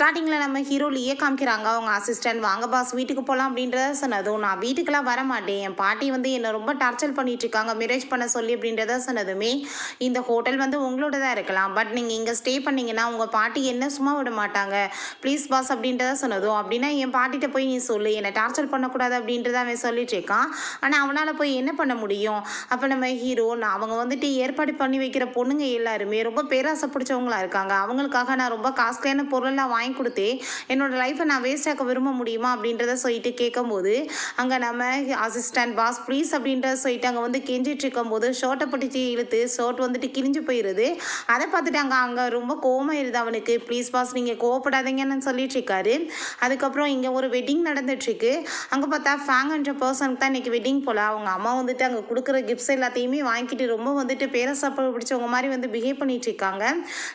ஸ்டார்டிங்கில் நம்ம ஹீரோலையே காமிக்கிறாங்க அவங்க அசிஸ்டன்ட் வாங்க பாஸ் வீட்டுக்கு போகலாம் அப்படின்றத சொன்னதும் நான் வீட்டுக்கெல்லாம் வர மாட்டேன் என் பாட்டி வந்து என்னை ரொம்ப டார்ச்சர் பண்ணிட்டு இருக்காங்க மேரேஜ் பண்ண சொல்லி அப்படின்றத சொன்னதுமே இந்த ஹோட்டல் வந்து உங்களோட தான் இருக்கலாம் பட் நீங்கள் இங்கே ஸ்டே பண்ணிங்கன்னா உங்கள் பாட்டி என்ன சும்மா விட மாட்டாங்க ப்ளீஸ் பாஸ் அப்படின்றத சொன்னதும் அப்படின்னா என் பாட்டிகிட்ட போய் நீ சொல்லு என்னை டார்ச்சர் பண்ணக்கூடாது அப்படின்றத அவன் சொல்லிட்டு இருக்கான் ஆனால் அவனால் போய் என்ன பண்ண முடியும் அப்போ நம்ம ஹீரோ நான் அவங்க வந்துட்டு ஏற்பாடு பண்ணி வைக்கிற பொண்ணுங்க எல்லாருமே ரொம்ப பேராசை பிடிச்சவங்களா இருக்காங்க அவங்களுக்காக நான் ரொம்ப காஸ்ட்லியான பொருளெல்லாம் வாங்கி வாங்கி கொடுத்தே என்னோட லைஃப்பை நான் வேஸ்ட் ஆக்க விரும்ப முடியுமா அப்படின்றத சொல்லிட்டு கேட்கும்போது அங்கே நம்ம அசிஸ்டன்ட் பாஸ் ப்ளீஸ் அப்படின்றத சொல்லிட்டு அங்கே வந்து கெஞ்சிட்டு இருக்கும்போது ஷர்ட்டை பிடிச்சி இழுத்து ஷர்ட் வந்துட்டு கிழிஞ்சு போயிடுது அதை பார்த்துட்டு அங்கே அங்கே ரொம்ப கோவம் இருது அவனுக்கு ப்ளீஸ் பாஸ் நீங்கள் கோவப்படாதீங்கன்னு சொல்லிட்டு இருக்காரு அதுக்கப்புறம் இங்கே ஒரு வெட்டிங் நடந்துட்டுருக்கு அங்கே பார்த்தா ஃபேங்கன்ற பர்சனுக்கு தான் இன்றைக்கி வெட்டிங் போல் அவங்க அம்மா வந்துட்டு அங்கே கொடுக்குற கிஃப்ட்ஸ் எல்லாத்தையுமே வாங்கிட்டு ரொம்ப வந்துட்டு பேரசாப்பு பிடிச்சவங்க மாதிரி வந்து பிஹேவ் இருக்காங்க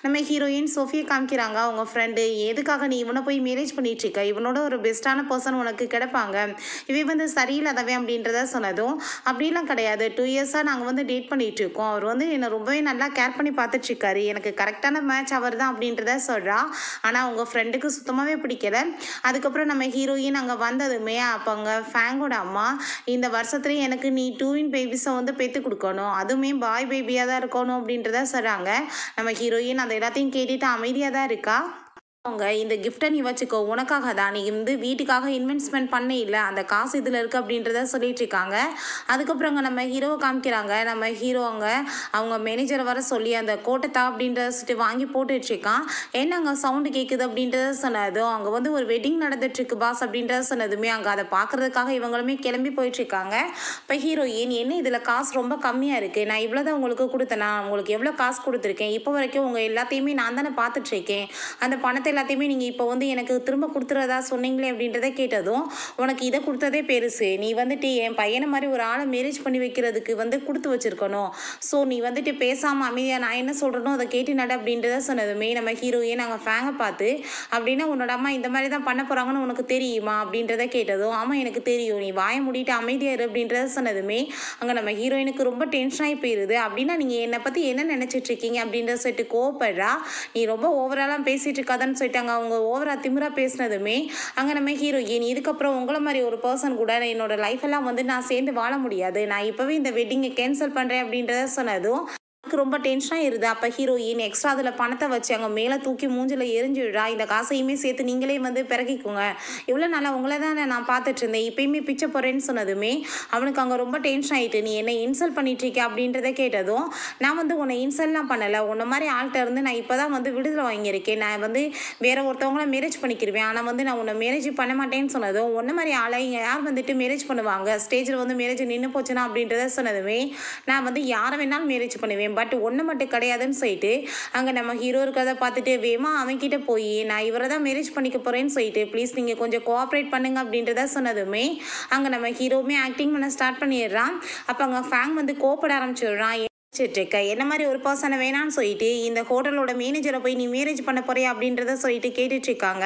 நம்ம ஹீரோயின் சோஃபியை காமிக்கிறாங்க அவங்க ஃப்ரெண்டு எது எதுக்காக நீ இவனை போய் மேரேஜ் பண்ணிட்டு இருக்க இவனோட ஒரு பெஸ்ட்டான பர்சன் உனக்கு கிடைப்பாங்க இவன் வந்து சரியில்லாதவன் அப்படின்றத சொன்னதும் அப்படிலாம் கிடையாது டூ இயர்ஸாக நாங்கள் வந்து டேட் பண்ணிகிட்டு இருக்கோம் அவர் வந்து என்னை ரொம்பவே நல்லா கேர் பண்ணி இருக்காரு எனக்கு கரெக்டான மேட்ச் அவர் தான் அப்படின்றத சொல்கிறா ஆனால் உங்கள் ஃப்ரெண்டுக்கு சுத்தமாகவே பிடிக்கல அதுக்கப்புறம் நம்ம ஹீரோயின் அங்கே வந்ததுமே அப்போ அங்கே ஃபேங்கோட அம்மா இந்த வருஷத்துலேயும் எனக்கு நீ டூவின் பேபிஸை வந்து பெற்று கொடுக்கணும் அதுவுமே பாய் பேபியாக தான் இருக்கணும் அப்படின்றத சொல்கிறாங்க நம்ம ஹீரோயின் அந்த எல்லாத்தையும் கேட்டுட்டு அமைதியாக தான் இருக்கா அவங்க இந்த கிஃப்டை நீ வச்சுக்கோ உனக்காக தான் நீ வந்து வீட்டுக்காக இன்வெஸ்ட்மெண்ட் பண்ணே இல்லை அந்த காசு இதில் இருக்குது அப்படின்றத சொல்லிட்டு இருக்காங்க அதுக்கப்புறம் அங்கே நம்ம ஹீரோவை காமிக்கிறாங்க நம்ம ஹீரோ அங்கே அவங்க மேனேஜரை வர சொல்லி அந்த கோட்டத்தா அப்படின்றத சொல்லிட்டு வாங்கி போட்டுட்ருக்கான் என்ன அங்கே சவுண்டு கேட்குது அப்படின்றத சொன்னதும் அங்கே வந்து ஒரு வெட்டிங் நடந்துட்டுருக்கு பாஸ் அப்படின்றத சொன்னதுமே அங்கே அதை பார்க்குறதுக்காக இவங்களுமே கிளம்பி போயிட்டுருக்காங்க இப்போ ஹீரோயின் என்ன இதில் காசு ரொம்ப கம்மியாக இருக்குது நான் இவ்வளோ தான் உங்களுக்கு நான் உங்களுக்கு எவ்வளோ காசு கொடுத்துருக்கேன் இப்போ வரைக்கும் உங்கள் எல்லாத்தையுமே நான் தானே பார்த்துட்ருக்கேன் அந்த பணத்தை எல்லாத்தையுமே நீங்கள் இப்போ வந்து எனக்கு திரும்ப கொடுத்துறதா சொன்னீங்களே அப்படின்றத கேட்டதும் உனக்கு இதை கொடுத்ததே பெருசு நீ வந்துட்டு என் பையனை மாதிரி ஒரு ஆளை மேரேஜ் பண்ணி வைக்கிறதுக்கு வந்து கொடுத்து வச்சுருக்கணும் ஸோ நீ வந்துட்டு பேசாமல் அமைதியாக நான் என்ன சொல்கிறனோ அதை கேட்டு நட அப்படின்றத சொன்னதுமே நம்ம ஹீரோயை நாங்கள் ஃபேங்கை பார்த்து அப்படின்னா உன்னோட அம்மா இந்த மாதிரி தான் பண்ண போகிறாங்கன்னு உனக்கு தெரியுமா அப்படின்றத கேட்டதும் ஆமாம் எனக்கு தெரியும் நீ வாய முடிட்டு அமைதியாக இரு அப்படின்றத சொன்னதுமே அங்கே நம்ம ஹீரோயினுக்கு ரொம்ப டென்ஷனாகி போயிடுது அப்படின்னா நீங்கள் என்னை பற்றி என்ன நினச்சிட்ருக்கீங்க அப்படின்றத சொல்லிட்டு கோவப்படுறா நீ ரொம்ப ஓவராலாம் பேசிகிட்டு இருக்காதான்னு போயிட்டாங்க அவங்க ஓவரா திமிரா பேசினதுமே அங்க நம்ம ஹீரோயின் இதுக்கப்புறம் உங்களை மாதிரி ஒரு பர்சன் கூட என்னோட லைஃப் எல்லாம் வந்து நான் சேர்ந்து வாழ முடியாது நான் இப்பவே இந்த வெட்டிங்கை கேன்சல் பண்றேன் அப்படின்றத சொன்னதும் எனக்கு ரொம்ப டென்ஷனாக இருது அப்போ ஹீரோயின் எக்ஸ்ட்ரா அதில் பணத்தை வச்சு அங்கே மேலே தூக்கி மூஞ்சில் எரிஞ்சுடா இந்த காசையுமே சேர்த்து நீங்களே வந்து பிறகிக்குங்க இவ்வளோ நல்லா உங்களை தான் நான் பார்த்துட்டு இருந்தேன் இப்போயுமே பிச்சை போகிறேன்னு சொன்னதுமே அவனுக்கு அங்கே ரொம்ப டென்ஷன் ஆகிட்டு நீ என்ன இன்சல்ட் இருக்கே அப்படின்றத கேட்டதும் நான் வந்து உன்னை இன்சல்ட்லாம் பண்ணலை உன்ன மாதிரி ஆள்கிட்ட இருந்து நான் இப்போ தான் வந்து விடுதலை வாங்கியிருக்கேன் நான் வந்து வேற ஒருத்தவங்கள மேரேஜ் பண்ணிக்கிருவேன் ஆனால் வந்து நான் உன்னை மேரேஜ் பண்ண மாட்டேன்னு சொன்னதும் உன்ன மாதிரி ஆளை இங்கே யார் வந்துட்டு மேரேஜ் பண்ணுவாங்க ஸ்டேஜில் வந்து மேரேஜ் நின்று போச்சுன்னா அப்படின்றத சொன்னதுமே நான் வந்து யாரை வேணாலும் மேரேஜ் பண்ணுவேன் பட் ஒன்று மட்டும் கிடையாதுன்னு சொல்லிட்டு அங்கே நம்ம ஹீரோ இருக்கிறத பார்த்துட்டு வேமா கிட்ட போய் நான் இவரை தான் மேரேஜ் பண்ணிக்க போகிறேன்னு சொல்லிட்டு ப்ளீஸ் நீங்கள் கொஞ்சம் கோஆப்ரேட் பண்ணுங்க அப்படின்றத சொன்னதுமே அங்கே நம்ம ஹீரோவுமே ஆக்டிங் பண்ண ஸ்டார்ட் பண்ணிடுறான் அப்போ அங்கே ஃபேங் வந்து கோப்பட ஆரம்பிச்சிடுறான் இருக்க என்ன மாதிரி ஒரு பர்சனை வேணான்னு சொல்லிட்டு இந்த ஹோட்டலோட மேனேஜரை போய் நீ மேரேஜ் பண்ண போறியா அப்படின்றத சொல்லிட்டு கேட்டுட்டு இருக்காங்க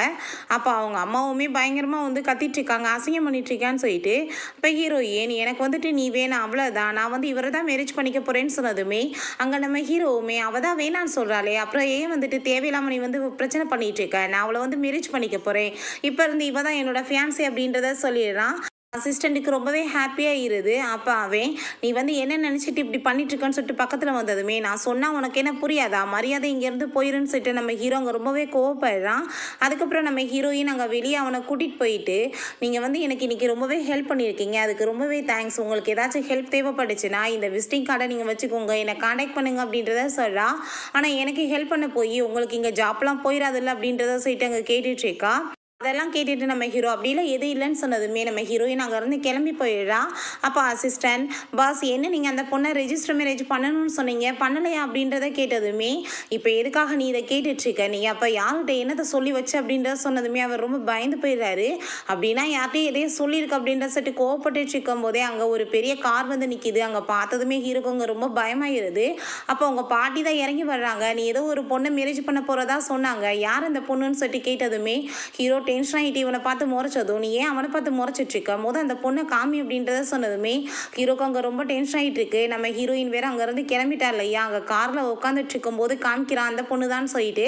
அப்போ அவங்க அம்மாவுமே பயங்கரமாக வந்து கத்திட்டு இருக்காங்க அசிங்கம் பண்ணிட்டு இருக்கான்னு சொல்லிட்டு இப்போ ஹீரோயின் எனக்கு வந்துட்டு நீ வேணாம் அவ்வளோதான் நான் வந்து இவரை தான் மேரேஜ் பண்ணிக்க போறேன்னு சொன்னதுமே அங்கே நம்ம ஹீரோவுமே அவள் தான் வேணான்னு சொல்கிறாளே அப்புறம் ஏன் வந்துட்டு தேவையில்லாம நீ வந்து பிரச்சனை பண்ணிட்டு இருக்க நான் அவளை வந்து மேரேஜ் பண்ணிக்க போகிறேன் இப்போ இருந்து இவ தான் என்னோட ஃபேன்சி அப்படின்றத சொல்லிடுறான் அசிஸ்டண்ட்டுக்கு ரொம்பவே ஹாப்பியாக இருது அப்போ அவன் நீ வந்து என்ன நினச்சிட்டு இப்படி பண்ணிட்டு இருக்கன்னு சொல்லிட்டு பக்கத்தில் வந்ததுமே நான் சொன்னால் உனக்கு என்ன புரியாதா மரியாதை இங்கேருந்து போயிருன்னு சொல்லிட்டு நம்ம ஹீரோ அங்கே ரொம்பவே கோவப்படுறான் அதுக்கப்புறம் நம்ம ஹீரோயின் அங்கே வெளியே அவனை கூட்டிகிட்டு போயிட்டு நீங்கள் வந்து எனக்கு இன்றைக்கி ரொம்பவே ஹெல்ப் பண்ணியிருக்கீங்க அதுக்கு ரொம்பவே தேங்க்ஸ் உங்களுக்கு ஏதாச்சும் ஹெல்ப் தேவைப்பட்டுச்சுன்னா இந்த விசிட்டிங் கார்டை நீங்கள் வச்சுக்கோங்க என்னை காண்டாக்ட் பண்ணுங்க அப்படின்றத சொல்கிறான் ஆனால் எனக்கு ஹெல்ப் பண்ண போய் உங்களுக்கு இங்கே ஜாப்லாம் போயிடாதில்ல அப்படின்றத சொல்லிட்டு அங்கே கேட்டுட்ருக்கா அதெல்லாம் கேட்டுட்டு நம்ம ஹீரோ அப்படிலாம் எது இல்லைன்னு சொன்னதுமே நம்ம ஹீரோயின் அங்கேருந்து கிளம்பி போயிடா அப்போ அசிஸ்டன்ட் பாஸ் என்ன நீங்கள் அந்த பொண்ணை ரெஜிஸ்டர் மேரேஜ் பண்ணணும்னு சொன்னீங்க பண்ணலையா அப்படின்றத கேட்டதுமே இப்போ எதுக்காக நீ இதை கேட்டுட்ருக்க நீ அப்போ யார்கிட்ட என்னத்தை சொல்லி வச்சு அப்படின்றத சொன்னதுமே அவர் ரொம்ப பயந்து போயிடுறாரு அப்படின்னா யார்கிட்டையும் எதையும் சொல்லியிருக்கு அப்படின்ற சட்டு கோவப்பட்டு இருக்கும் போதே அங்கே ஒரு பெரிய கார் வந்து நிற்கிது அங்கே பார்த்ததுமே ஹீரோக்கு ரொம்ப பயமாயிருது அப்போ அவங்க பாட்டி தான் இறங்கி வர்றாங்க நீ ஏதோ ஒரு பொண்ணை மேரேஜ் பண்ண போகிறதா சொன்னாங்க யார் அந்த பொண்ணுன்னு சொல்லிட்டு கேட்டதுமே ஹீரோ டென்ஷன் ஆகிட்டு இவனை பார்த்து முறைச்சதும் நீ ஏன் அவனை பார்த்து முறைச்சிட்டு இருக்க போது அந்த பொண்ணை காமி அப்படின்றத சொன்னதுமே ஹீரோக்கு அங்கே ரொம்ப டென்ஷன் ஆகிட்டு இருக்கு நம்ம ஹீரோயின் வேறு அங்கேருந்து கிளம்பிட்டா இல்லையா அங்கே காரில் உட்காந்துட்டு இருக்கும்போது காமிக்கிறான் அந்த பொண்ணு தான் சொல்லிட்டு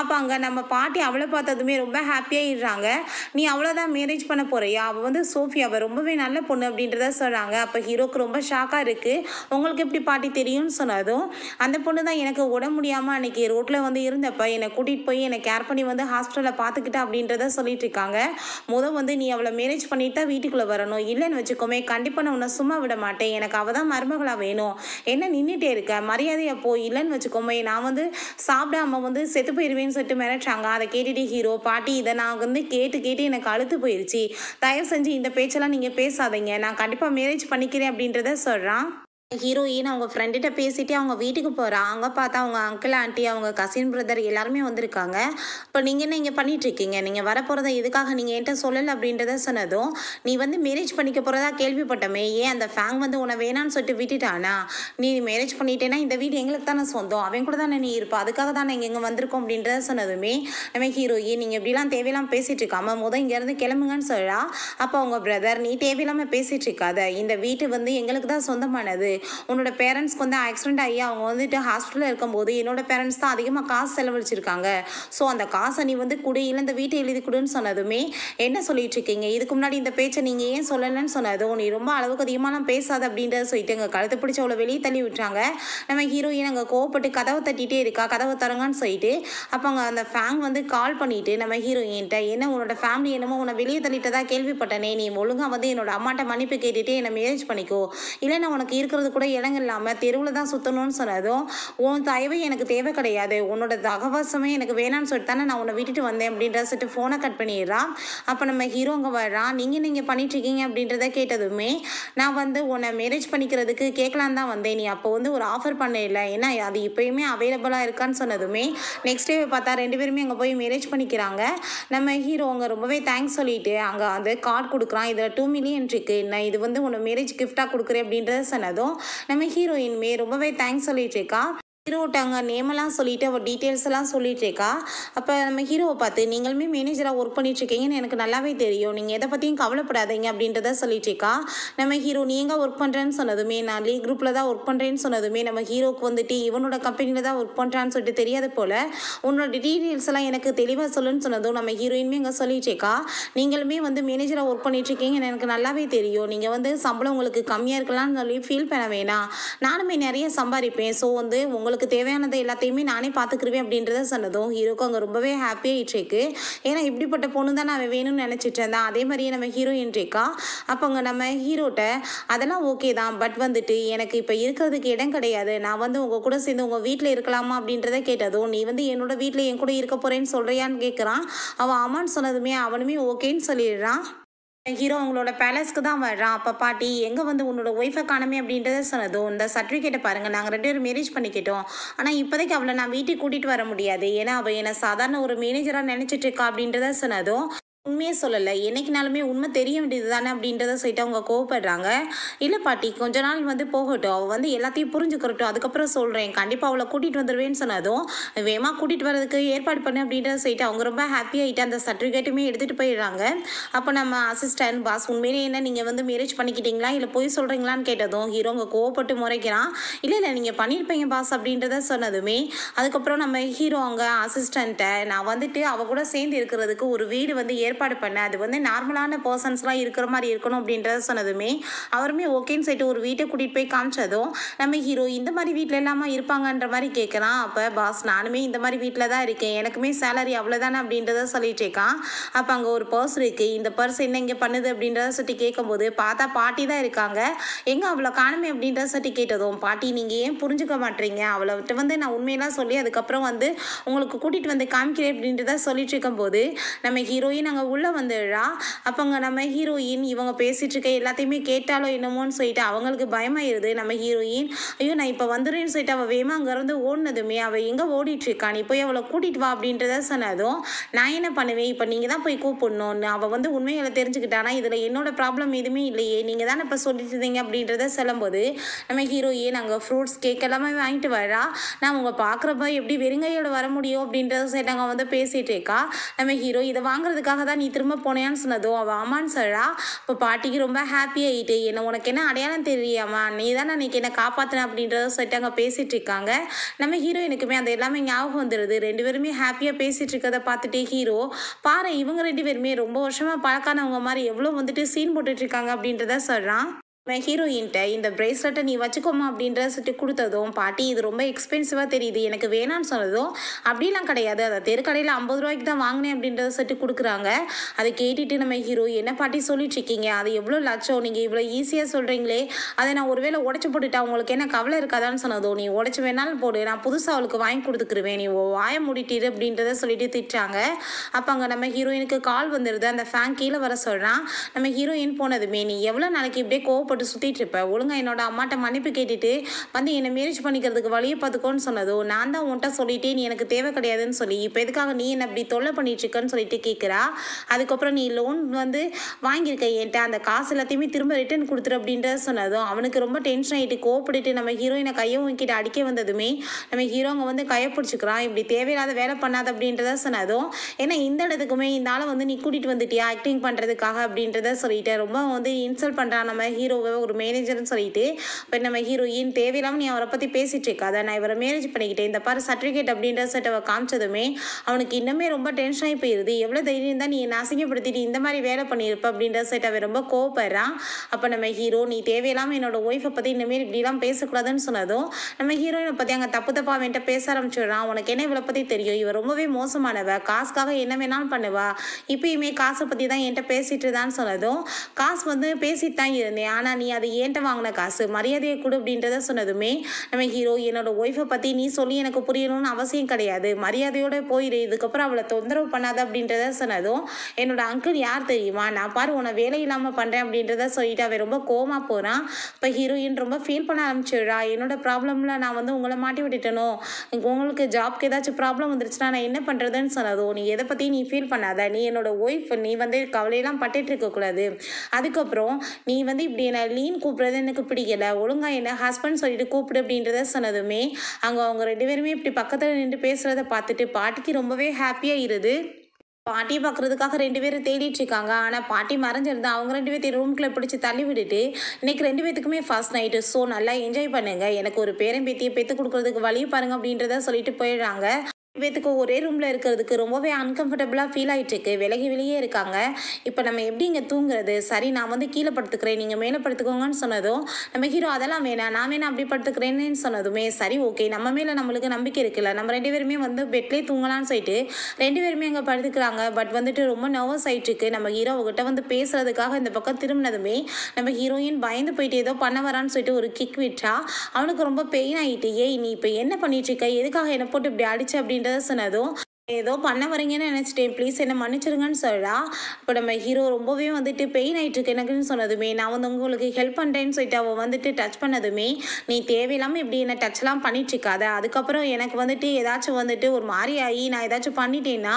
அப்போ அங்கே நம்ம பாட்டி அவளை பார்த்ததுமே ரொம்ப ஹாப்பியாகிடுறாங்க நீ அவ்வளோதான் மேரேஜ் பண்ண போறியா அவள் வந்து சோஃபி அவள் ரொம்பவே நல்ல பொண்ணு அப்படின்றத சொல்கிறாங்க அப்போ ஹீரோக்கு ரொம்ப ஷாக்காக இருக்குது உங்களுக்கு எப்படி பாட்டி தெரியும்னு சொன்னதும் அந்த பொண்ணு தான் எனக்கு உட முடியாமல் அன்னைக்கு ரோட்டில் வந்து இருந்தப்போ என்னை கூட்டிகிட்டு போய் என்னை கேர் பண்ணி வந்து ஹாஸ்பிட்டலில் பார்த்துக்கிட்டா அப்படின்றத சொல்லிட்டு இருக்காங்க முதல் வந்து நீ அவளை மேரேஜ் பண்ணிட்டு தான் வீட்டுக்குள்ளே வரணும் இல்லைன்னு வச்சுக்கோமே கண்டிப்பாக நான் உன்னை சும்மா விட மாட்டேன் எனக்கு அவள் தான் மருமகளாக வேணும் என்ன நின்றுட்டே இருக்க மரியாதையா போ இல்லைன்னு வச்சுக்கோமே நான் வந்து சாப்பிடாம வந்து செத்து போயிடுவேன்னு சொல்லிட்டு மிரட்டுறாங்க அதை கேட்டுட்டு ஹீரோ பாட்டி இதை நான் வந்து கேட்டு கேட்டு எனக்கு அழுத்து போயிடுச்சு தயவு செஞ்சு இந்த பேச்செல்லாம் நீங்கள் பேசாதீங்க நான் கண்டிப்பாக மேரேஜ் பண்ணிக்கிறேன் அப்படின்றத சொல்கிறான் ஹீரோயின் அவங்க ஃப்ரெண்டிட்ட பேசிட்டு அவங்க வீட்டுக்கு போகிறா அங்கே பார்த்தா அவங்க அங்கிள் ஆண்டி அவங்க கசின் பிரதர் எல்லாருமே வந்திருக்காங்க இப்போ நீங்கள் என்ன இங்கே பண்ணிட்டுருக்கீங்க நீங்கள் வரப்போகிறத எதுக்காக நீங்கள் என்கிட்ட சொல்லலை அப்படின்றத சொன்னதும் நீ வந்து மேரேஜ் பண்ணிக்க போகிறதா கேள்விப்பட்டமே ஏன் அந்த ஃபேங் வந்து உன்னை வேணான்னு சொல்லிட்டு விட்டுட்டானா நீ மேரேஜ் பண்ணிட்டேன்னா இந்த வீடு எங்களுக்கு தானே சொந்தம் அவன் கூட தானே நீ இருப்பா அதுக்காக தானே இங்கே இங்கே வந்திருக்கோம் அப்படின்றத சொன்னதுமே நம்ம ஹீரோயின் நீங்கள் இப்படிலாம் தேவையெல்லாம் பேசிகிட்டு இருக்காம முதல் இங்கேருந்து கிளம்புங்கன்னு சொல்லா அப்போ அவங்க பிரதர் நீ தேவையில்லாமல் பேசிகிட்டு இருக்காத இந்த வீட்டு வந்து எங்களுக்கு தான் சொந்தமானது உன்னோட பேரண்ட்ஸ்க்கு வந்து ஆக்சிடென்ட் ஆகி அவங்க வந்துட்டு ஹாஸ்பிட்டலில் இருக்கும்போது என்னோட பேரண்ட்ஸ் தான் அதிகமாக காசு செலவழிச்சிருக்காங்க ஸோ அந்த காசை நீ வந்து குடி இல்லை இந்த வீட்டை எழுதி கொடுன்னு சொன்னதுமே என்ன சொல்லிட்டு இருக்கீங்க இதுக்கு முன்னாடி இந்த பேச்சை நீங்கள் ஏன் சொல்லலைன்னு சொன்னது நீ ரொம்ப அளவுக்கு அதிகமாகலாம் பேசாது அப்படின்றத சொல்லிட்டு எங்கள் கழுத்தை பிடிச்ச அவ்வளோ வெளியே தள்ளி விட்டாங்க நம்ம ஹீரோயின் அங்கே கோவப்பட்டு கதவை தட்டிகிட்டே இருக்கா கதவை தரங்கன்னு சொல்லிட்டு அப்போ அங்கே அந்த ஃபேங் வந்து கால் பண்ணிவிட்டு நம்ம ஹீரோயின்கிட்ட என்ன உன்னோட ஃபேமிலி என்னமோ உன்னை வெளியே தள்ளிட்டதாக கேள்விப்பட்டனே நீ ஒழுங்காக வந்து என்னோட அம்மாட்ட மன்னிப்பு கேட்டுட்டு என்னை மேரேஜ் பண்ணிக்கோ இல்லை நான் உனக்கு இருக்கிறது கூட இடம் இல்லாமல் தெருவில் தான் சுற்றணும்னு சொன்னதும் உன் தயவு எனக்கு தேவை கிடையாது உன்னோட தகவாசமே எனக்கு வேணான்னு சொல்லிட்டு தானே நான் உன்னை விட்டுட்டு வந்தேன் அப்படின்ற சொல்லிட்டு ஃபோனை கட் பண்ணிடுறான் அப்போ நம்ம ஹீரோங்க வர்றான் நீங்கள் நீங்கள் பண்ணிட்டுருக்கீங்க அப்படின்றத கேட்டதுமே நான் வந்து உன்னை மேரேஜ் பண்ணிக்கிறதுக்கு கேட்கலான் தான் வந்தேன் நீ அப்போ வந்து ஒரு ஆஃபர் பண்ணல ஏன்னா அது இப்போயுமே அவைலபிளாக இருக்கான்னு சொன்னதுமே நெக்ஸ்ட் டே பார்த்தா ரெண்டு பேருமே அங்கே போய் மேரேஜ் பண்ணிக்கிறாங்க நம்ம ஹீரோ அங்கே ரொம்பவே தேங்க்ஸ் சொல்லிட்டு அங்கே அந்த கார்டு கொடுக்குறான் இதில் டூ மில்லியன் இருக்குது என்ன இது வந்து உன்னை மேரேஜ் கிஃப்டாக கொடுக்குறேன் அப்படின்றத சொன்னதும் நம்ம மே ரொம்பவே தேங்க்ஸ் சொல்லிட்டு இருக்கா ஹீரோ நேம் நேமெல்லாம் சொல்லிவிட்டு அவள் டீட்டெயில்ஸ் எல்லாம் இருக்கா அப்போ நம்ம ஹீரோவை பார்த்து நீங்களுமே மேனேஜராக ஒர்க் பண்ணிட்டுருக்கீங்கன்னு எனக்கு நல்லாவே தெரியும் நீங்கள் எதை பற்றியும் கவலைப்படாதீங்க அப்படின்றத இருக்கா நம்ம ஹீரோ நீ எங்கே ஒர்க் பண்ணுறேன்னு சொன்னதுமே நான் லீ குரூப்பில் தான் ஒர்க் பண்ணுறேன்னு சொன்னதுமே நம்ம ஹீரோக்கு வந்துட்டு இவனோட கம்பெனியில் தான் ஒர்க் பண்ணுறான்னு சொல்லிட்டு தெரியாது போல் உன்னோட டீட்டெயில்ஸ் எல்லாம் எனக்கு தெளிவாக சொல்லுன்னு சொன்னதும் நம்ம ஹீரோயினுமே இங்கே இருக்கா நீங்களுமே வந்து மேனேஜராக ஒர்க் இருக்கீங்கன்னு எனக்கு நல்லாவே தெரியும் நீங்கள் வந்து சம்பளம் உங்களுக்கு கம்மியாக இருக்கலாம்னு சொல்லி ஃபீல் பண்ண வேணாம் நானுமே நிறைய சம்பாதிப்பேன் ஸோ வந்து உங்களுக்கு உங்களுக்கு தேவையானதை எல்லாத்தையுமே நானே பார்த்துக்குருவேன் அப்படின்றத சொன்னதும் ஹீரோக்கு அங்கே ரொம்பவே ஹாப்பியாக இட்ரேக்கு ஏன்னா இப்படிப்பட்ட பொண்ணு தான் நான் வேணும்னு நினச்சிட்டு இருந்தேன் அதே மாதிரியே நம்ம ஹீரோயின் ரேக்கா அப்போ அங்கே நம்ம ஹீரோட்ட அதெல்லாம் ஓகே தான் பட் வந்துட்டு எனக்கு இப்போ இருக்கிறதுக்கு இடம் கிடையாது நான் வந்து உங்கள் கூட சேர்ந்து உங்கள் வீட்டில் இருக்கலாமா அப்படின்றத கேட்டதும் நீ வந்து என்னோட வீட்டில் என் கூட இருக்க போகிறேன்னு சொல்கிறியான்னு கேட்குறான் அவன் அம்மான்னு சொன்னதுமே அவனுமே ஓகேன்னு சொல்லிடுறான் ஹீரோ அவங்களோட பேலஸ்க்கு தான் வர்றான் அப்போ பாட்டி எங்கே வந்து உன்னோட ஒய்ஃபை காணமே அப்படின்றத சொன்னதும் இந்த சர்டிஃபிகேட்டை பாருங்கள் நாங்கள் ரெண்டு பேரும் மேரேஜ் பண்ணிக்கிட்டோம் ஆனால் இப்போதைக்கு அவளை நான் வீட்டுக்கு கூட்டிகிட்டு வர முடியாது ஏன்னா அவள் என்னை சாதாரண ஒரு மேனேஜராக நினச்சிட்டு இருக்கா அப்படின்றத சொன்னதும் உண்மையே சொல்லலை என்னைக்குனாலுமே உண்மை தெரிய வேண்டியது தானே அப்படின்றத சொல்லிட்டு அவங்க கோவப்படுறாங்க இல்லை பாட்டி கொஞ்ச நாள் வந்து போகட்டும் அவள் வந்து எல்லாத்தையும் புரிஞ்சுக்கிறட்டும் அதுக்கப்புறம் சொல்கிறேன் கண்டிப்பாக அவளை கூட்டிகிட்டு வந்துடுவேன்னு சொன்னதும் வேகமாக கூட்டிகிட்டு வரதுக்கு ஏற்பாடு பண்ணு அப்படின்றத சொல்லிட்டு அவங்க ரொம்ப ஹாப்பி ஆகிட்டு அந்த சர்டிஃபிகேட்டுமே எடுத்துகிட்டு போயிடுறாங்க அப்போ நம்ம அசிஸ்டன்ட் பாஸ் உண்மையிலே என்ன நீங்கள் வந்து மேரேஜ் பண்ணிக்கிட்டீங்களா இல்லை போய் சொல்கிறீங்களான்னு கேட்டதும் அவங்க கோவப்பட்டு முறைக்கிறான் இல்லை இல்லை நீங்கள் பண்ணியிருப்பீங்க பாஸ் அப்படின்றத சொன்னதுமே அதுக்கப்புறம் நம்ம ஹீரோ அவங்க அசிஸ்டண்ட்டை நான் வந்துட்டு அவள் கூட சேர்ந்து இருக்கிறதுக்கு ஒரு வீடு வந்து ஏ ஏற்பாடு பண்ணேன் அது வந்து நார்மலான பர்சன்ஸ்லாம் இருக்கிற மாதிரி இருக்கணும் அப்படின்றத சொன்னதுமே அவருமே ஓகேன்னு சொல்லிட்டு ஒரு வீட்டை கூட்டிகிட்டு போய் காமிச்சதும் நம்ம ஹீரோ இந்த மாதிரி வீட்டில் இல்லாமல் இருப்பாங்கன்ற மாதிரி கேட்குறான் அப்போ பாஸ் நானுமே இந்த மாதிரி வீட்டில் தான் இருக்கேன் எனக்குமே சேலரி அவ்வளோதானே அப்படின்றத சொல்லிட்டு இருக்கான் அப்போ அங்கே ஒரு பர்ஸ் இருக்குது இந்த பர்ஸ் என்ன இங்கே பண்ணுது அப்படின்றத சொல்லிட்டு கேட்கும்போது பார்த்தா பாட்டி தான் இருக்காங்க எங்கே அவ்வளோ காணுமே அப்படின்றத சுட்டி கேட்டதும் பாட்டி நீங்கள் ஏன் புரிஞ்சுக்க மாட்டீங்க அவளை விட்டு வந்து நான் உண்மையெல்லாம் சொல்லி அதுக்கப்புறம் வந்து உங்களுக்கு கூட்டிகிட்டு வந்து காமிக்கிறேன் அப்படின்றத சொல்லிட்டு இருக்கும்போது நம்ம ஹீரோயின் அங்கே அவங்க உள்ளே வந்துடுறா அப்போங்க நம்ம ஹீரோயின் இவங்க பேசிகிட்டு இருக்க எல்லாத்தையுமே கேட்டாலோ என்னமோன்னு சொல்லிட்டு அவங்களுக்கு பயமாயிருது நம்ம ஹீரோயின் ஐயோ நான் இப்போ வந்துடுறேன்னு சொல்லிட்டு அவள் வேமா அங்கேருந்து ஓடினதுமே அவள் எங்கே ஓடிட்டுருக்கா நீ போய் அவளை கூட்டிகிட்டு வா அப்படின்றத சொன்னதும் நான் என்ன பண்ணுவேன் இப்போ நீங்கள் தான் போய் கூப்பிடணும்னு அவள் வந்து உண்மைகளை தெரிஞ்சுக்கிட்டானா இதில் என்னோடய ப்ராப்ளம் எதுவுமே இல்லையே நீங்கள் தானே இப்போ சொல்லிட்டு இருந்தீங்க அப்படின்றத சொல்லும்போது நம்ம ஹீரோயின் அங்கே ஃப்ரூட்ஸ் கேக் எல்லாமே வாங்கிட்டு வரா நான் உங்கள் பார்க்குறப்ப எப்படி வெறுங்கையோட வர முடியும் அப்படின்றத சொல்லிட்டு நாங்கள் வந்து பேசிகிட்டு இருக்கா நம்ம ஹீரோ இதை வாங்குறதுக்காக தான் தான் நீ திரும்ப போனேன்னு சொன்னதும் அவள் ஆமான்னு சொல்றா இப்போ பாட்டிக்கு ரொம்ப ஆகிட்டு என்ன உனக்கு என்ன அடையாளம் தெரியாமா நீ தான் அன்னைக்கு என்ன காப்பாற்றின அப்படின்றத சொல்லிட்டு அங்கே பேசிகிட்டு இருக்காங்க நம்ம ஹீரோ எனக்குமே அந்த எல்லாமே ஞாபகம் வந்துடுது ரெண்டு பேருமே ஹாப்பியாக பேசிகிட்டு இருக்கிறத பார்த்துட்டே ஹீரோ பாரு இவங்க ரெண்டு பேருமே ரொம்ப வருஷமாக பழக்கானவங்க மாதிரி எவ்வளோ வந்துட்டு சீன் போட்டுட்ருக்காங்க அப்படின்றத சொல்கிறான் ஹீரோயின்ட்ட இந்த பிரேஸ்லெட்டை நீ வச்சுக்கோமா அப்படின்ற சொல்லிட்டு கொடுத்ததும் பாட்டி இது ரொம்ப எக்ஸ்பென்சிவாக தெரியுது எனக்கு வேணான்னு சொன்னதும் அப்படிலாம் கிடையாது அதை தெருக்கடையில் ஐம்பது ரூபாய்க்கு தான் வாங்கினேன் அப்படின்றத சொல்லி கொடுக்குறாங்க அதை கேட்டுட்டு நம்ம ஹீரோ என்ன பாட்டி சொல்லிட்டு இருக்கீங்க அது எவ்வளோ லட்சம் நீங்கள் இவ்வளோ ஈஸியாக சொல்கிறீங்களே அதை நான் ஒருவேளை உடச்சி போட்டுட்டா உங்களுக்கு என்ன கவலை இருக்காதான்னு சொன்னதும் நீ உடச்சி வேணாலும் போடு நான் புதுசாக அவளுக்கு வாங்கி கொடுத்துக்குருவேன் நீ வாய மூடிட்டிரு அப்படின்றத சொல்லிட்டு திட்டாங்க அப்போ அங்கே நம்ம ஹீரோயினுக்கு கால் வந்துடுது அந்த ஃபேன் கீழே வர சொல்கிறான் நம்ம ஹீரோயின் போனதுமே நீ எவ்வளோ நாளைக்கு இப்படியே கோவப்பட போட்டு சுற்றிட்டு இருப்பேன் ஒழுங்காக என்னோட அம்மாட்ட மன்னிப்பு கேட்டுட்டு வந்து என்னை மேரேஜ் பண்ணிக்கிறதுக்கு வழியை பார்த்துக்கோன்னு சொன்னதோ நான் தான் உன்ட்ட சொல்லிட்டே நீ எனக்கு தேவை கிடையாதுன்னு சொல்லி இப்போ எதுக்காக நீ என்னை அப்படி தொல்லை இருக்கன்னு சொல்லிட்டு கேட்குறா அதுக்கப்புறம் நீ லோன் வந்து வாங்கியிருக்க என்கிட்ட அந்த காசு எல்லாத்தையுமே திரும்ப ரிட்டர்ன் கொடுத்துரு அப்படின்றத சொன்னதும் அவனுக்கு ரொம்ப டென்ஷன் ஆகிட்டு கோப்பிட்டு நம்ம ஹீரோயினை கையை உங்ககிட்ட அடிக்க வந்ததுமே நம்ம ஹீரோங்க வந்து கையை பிடிச்சிக்கிறான் இப்படி தேவையில்லாத வேலை பண்ணாத அப்படின்றத சொன்னதும் ஏன்னா இந்த இடத்துக்குமே இந்த ஆளை வந்து நீ கூட்டிகிட்டு வந்துட்டியா ஆக்டிங் பண்ணுறதுக்காக அப்படின்றத சொல்லிட்டு ரொம்ப வந்து இன்சல்ட் பண்ணுறான் நம்ம ஹீரோ ஒரு மேனேஜர்னு சொல்லிட்டு இப்போ நம்ம ஹீரோயின் தேவையில்லாமல் நீ அவரை பற்றி பேசிகிட்டு இருக்காத நான் இவரை மேரேஜ் பண்ணிக்கிட்டேன் இந்த பாரு சர்டிஃபிகேட் அப்படின்ற சட்டை காமிச்சதுமே அவனுக்கு இன்னமே ரொம்ப டென்ஷன் ஆகி போயிடுது எவ்வளோ தைரியம் தான் நீ என்ன அசிங்கப்படுத்திட்டு இந்த மாதிரி வேலை பண்ணியிருப்ப அப்படின்ற சட்டை அவன் ரொம்ப கோவப்படுறான் அப்போ நம்ம ஹீரோ நீ தேவையில்லாமல் என்னோட ஒய்ஃபை பற்றி இந்தமாரி இப்படிலாம் பேசக்கூடாதுன்னு சொன்னதும் நம்ம ஹீரோயினை பற்றி அங்கே தப்பு தப்பாக அவன்கிட்ட பேச ஆரம்பிச்சிடுறான் உனக்கு என்ன இவளை பற்றி தெரியும் இவ ரொம்பவே மோசமானவ காசுக்காக என்ன வேணாலும் பண்ணுவா இப்பயுமே காசை பற்றி தான் என்கிட்ட பேசிட்டு தான் சொன்னதும் காசு வந்து பேசிட்டு தான் இருந்தேன் ஆனால் ஆனால் நீ அதை ஏன்ட்ட வாங்கின காசு மரியாதையை கொடு அப்படின்றத சொன்னதுமே நம்ம ஹீரோ என்னோட ஒய்ஃபை பற்றி நீ சொல்லி எனக்கு புரியணும்னு அவசியம் கிடையாது மரியாதையோட போயிடு இதுக்கப்புறம் அவளை தொந்தரவு பண்ணாத அப்படின்றத சொன்னதும் என்னோட அங்கிள் யார் தெரியுமா நான் பாரு உன்னை வேலை இல்லாமல் பண்ணுறேன் அப்படின்றத சொல்லிட்டு அவன் ரொம்ப கோமா போகிறான் இப்போ ஹீரோயின் ரொம்ப ஃபீல் பண்ண ஆரம்பிச்சிடுறா என்னோட ப்ராப்ளமில் நான் வந்து உங்களை மாட்டி விட்டுட்டனும் உங்களுக்கு ஜாப்க்கு ஏதாச்சும் ப்ராப்ளம் வந்துருச்சுன்னா நான் என்ன பண்ணுறதுன்னு சொன்னதும் நீ எதை பற்றி நீ ஃபீல் பண்ணாத நீ என்னோட ஒய்ஃப் நீ வந்து கவலையெல்லாம் பட்டுட்டு இருக்கக்கூடாது அதுக்கப்புறம் நீ வந்து இப்படி என்ன லீன் கூப்பிட்றது எனக்கு பிடிக்கல ஒழுங்காக என்ன ஹஸ்பண்ட் சொல்லிட்டு கூப்பிடு அப்படின்றத சொன்னதுமே அங்கே அவங்க ரெண்டு பேருமே இப்படி பக்கத்தில் நின்று பேசுகிறத பார்த்துட்டு பாட்டிக்கு ரொம்பவே ஹாப்பியாக இருது பாட்டி பார்க்குறதுக்காக ரெண்டு பேரும் தேடிட்டு இருக்காங்க ஆனால் பாட்டி மறைஞ்சிருந்தா அவங்க ரெண்டு பேர்த்தையும் ரூம்குள்ளே பிடிச்சி தள்ளி விட்டுட்டு இன்னைக்கு ரெண்டு பேத்துக்குமே ஃபர்ஸ்ட் நைட்டு ஸோ நல்லா என்ஜாய் பண்ணுங்க எனக்கு ஒரு பேரன் பேத்தியை பெற்று கொடுக்குறதுக்கு வழி பாருங்க அப்படின்றத சொல்லிட்டு போயிடுறாங்க பேத்துக்கு ஒரே ரூமில் இருக்கிறதுக்கு ரொம்பவே அன்கம்ஃபர்டபுளாக ஃபீல் ஆகிட்டு இருக்கு விலகி வெளியே இருக்காங்க இப்போ நம்ம எப்படி இங்கே தூங்குறது சரி நான் வந்து கீழே படுத்துக்கிறேன் நீங்கள் மேலே படுத்துக்கோங்கன்னு சொன்னதும் நம்ம ஹீரோ அதெல்லாம் வேணாம் நான் வேணா அப்படி படுத்துக்கிறேன்னு சொன்னதுமே சரி ஓகே நம்ம மேலே நம்மளுக்கு நம்பிக்கை இருக்குல்ல நம்ம ரெண்டு பேருமே வந்து பெட்லேயே தூங்கலாம்னு சொல்லிட்டு ரெண்டு பேருமே அங்கே படுத்துக்கிறாங்க பட் வந்துட்டு ரொம்ப நர்வஸ் ஆகிட்டு இருக்கு நம்ம ஹீரோவுக்கிட்ட வந்து பேசுறதுக்காக இந்த பக்கம் திரும்பினதுமே நம்ம ஹீரோயின் பயந்து போயிட்டு ஏதோ பண்ண வரான்னு சொல்லிட்டு ஒரு கிக் விட்டா அவனுக்கு ரொம்ப பெயின் ஆகிட்டு ஏய் நீ இப்போ என்ன பண்ணிட்டு இருக்க எதுக்காக என்னை போட்டு இப்படி அடிச்சு அப்படின்னு அப்படின்ட்டு சொன்னதும் ஏதோ பண்ண வரீங்கன்னு நினச்சிட்டேன் ப்ளீஸ் என்னை மன்னிச்சிருங்கன்னு சொல்லா இப்போ நம்ம ஹீரோ ரொம்பவே வந்துட்டு பெயின் ஆகிட்டுருக்கு எனக்குன்னு சொன்னதுமே நான் வந்து உங்களுக்கு ஹெல்ப் பண்ணுறேன்னு சொல்லிட்டு அவள் வந்துட்டு டச் பண்ணதுமே நீ தேவையில்லாமல் இப்படி என்ன டச்லாம் பண்ணிட்டுருக்காத அதுக்கப்புறம் எனக்கு வந்துட்டு ஏதாச்சும் வந்துட்டு ஒரு மாதிரி ஆகி நான் ஏதாச்சும் பண்ணிட்டேன்னா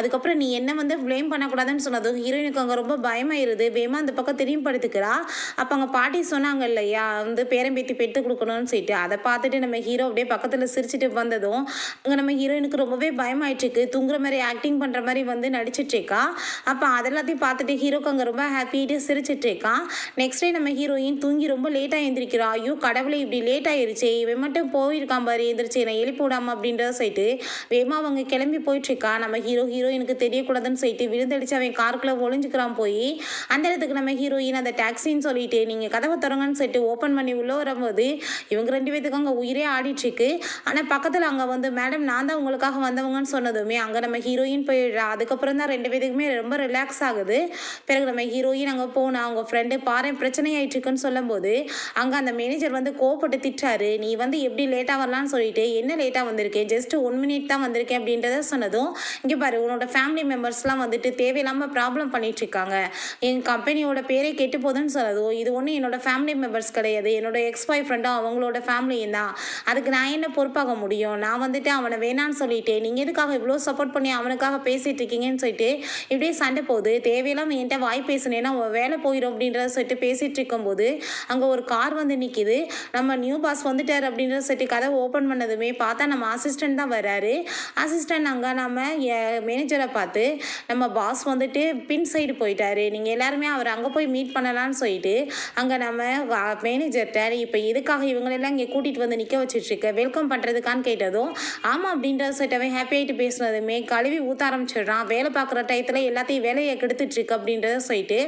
அதுக்கப்புறம் நீ என்ன வந்து ப்ளேம் பண்ணக்கூடாதுன்னு சொன்னதும் ஹீரோயினுக்கு அங்கே ரொம்ப பயமாயிருது வேமா அந்த பக்கம் திரும்பி படுத்துக்கிறா அப்போ அங்கே பாட்டி சொன்னாங்க இல்லையா வந்து பேரம்பேத்தி பெற்று கொடுக்கணும்னு சொல்லிட்டு அதை பார்த்துட்டு நம்ம ஹீரோ அப்படியே பக்கத்தில் சிரிச்சுட்டு வந்ததும் அங்கே நம்ம ஹீரோயினுக்கு ரொம்பவே பயமாயிட்டு காமிச்சுக்கு தூங்குற மாதிரி ஆக்டிங் பண்ணுற மாதிரி வந்து இருக்கான் அப்போ அதெல்லாத்தையும் பார்த்துட்டு ஹீரோக்கு அங்கே ரொம்ப ஹாப்பிட்டு இருக்கான் நெக்ஸ்ட் டே நம்ம ஹீரோயின் தூங்கி ரொம்ப லேட்டாக எழுந்திரிக்கிறா ஐயோ கடவுளை இப்படி லேட் ஆயிருச்சு இவன் மட்டும் போயிருக்கான் பாரு எழுந்திரிச்சு நான் எழுப்பி விடாம அப்படின்ற சொல்லிட்டு வேமா அவங்க கிளம்பி போயிட்டுருக்கா நம்ம ஹீரோ ஹீரோயினுக்கு தெரியக்கூடாதுன்னு சொல்லிட்டு விழுந்தடிச்சு அவன் காருக்குள்ள ஒளிஞ்சுக்கிறான் போய் அந்த இடத்துக்கு நம்ம ஹீரோயின் அந்த டாக்ஸின்னு சொல்லிட்டு நீங்கள் கதவை தொடங்கன்னு சொல்லிட்டு ஓப்பன் பண்ணி உள்ளே வரும்போது இவங்க ரெண்டு பேத்துக்கு அங்கே உயிரே ஆடிட்டுருக்கு ஆனால் பக்கத்தில் அங்கே வந்து மேடம் நான் தான் உங்களுக்காக வந்தவங்கன்னு சொன்னது போனதுமே அங்கே நம்ம ஹீரோயின் போயிடுறா அதுக்கப்புறம் தான் ரெண்டு பேருக்குமே ரொம்ப ரிலாக்ஸ் ஆகுது பிறகு நம்ம ஹீரோயின் அங்கே போனா அவங்க ஃப்ரெண்டு பாரு பிரச்சனை ஆயிட்டு இருக்குன்னு சொல்லும்போது அங்கே அந்த மேனேஜர் வந்து கோவப்பட்டு திட்டாரு நீ வந்து எப்படி லேட்டாக வரலான்னு சொல்லிட்டு என்ன லேட்டாக வந்திருக்கேன் ஜஸ்ட் ஒன் மினிட் தான் வந்திருக்கேன் அப்படின்றத சொன்னதும் இங்கே பாரு உன்னோட ஃபேமிலி மெம்பர்ஸ்லாம் வந்துட்டு தேவையில்லாமல் ப்ராப்ளம் பண்ணிகிட்ருக்காங்க என் கம்பெனியோட பேரே கெட்டு போதுன்னு சொன்னதும் இது ஒன்றும் என்னோட ஃபேமிலி மெம்பர்ஸ் கிடையாது என்னோட எக்ஸ் பாய் ஃப்ரெண்டும் அவங்களோட ஃபேமிலியும் தான் அதுக்கு நான் என்ன பொறுப்பாக முடியும் நான் வந்துட்டு அவனை வேணான்னு சொல்லிட்டேன் நீங்கள் எதுக்காக இவ்வளோ சப்போர்ட் பண்ணி அவனுக்காக பேசிகிட்டு இருக்கீங்கன்னு சொல்லிட்டு இப்படியே சண்டை போகுது தேவையெல்லாம் என்கிட்ட வாய் பேசினேன்னா வேலை போயிடும் அப்படின்றத சொல்லிட்டு பேசிகிட்டு இருக்கும்போது அங்கே ஒரு கார் வந்து நிற்கிது நம்ம நியூ பாஸ் வந்துட்டார் அப்படின்றத சொல்லிட்டு கதை ஓப்பன் பண்ணதுமே பார்த்தா நம்ம அசிஸ்டன்ட் தான் வர்றாரு அசிஸ்டன்ட் அங்கே நம்ம மேனேஜரை பார்த்து நம்ம பாஸ் வந்துட்டு பின் சைடு போயிட்டாரு நீங்கள் எல்லாருமே அவர் அங்கே போய் மீட் பண்ணலாம்னு சொல்லிட்டு அங்கே நம்ம மேனேஜர்கிட்ட இப்போ எதுக்காக இவங்களெல்லாம் இங்கே கூட்டிகிட்டு வந்து நிற்க வச்சுட்ருக்க வெல்கம் பண்ணுறதுக்கான்னு கேட்டதும் ஆமாம் அப்படின்றத சொல்லிட்டு அவன் ஹாப்பி ஆகிட்டு பேச பேசுனதுமே கழுவி ஊற்ற ஆரம்பிச்சிடுறான் வேலை பார்க்குற டயத்தில் எல்லாத்தையும் வேலையை இருக்கு அப்படின்றத சொல்லிட்டு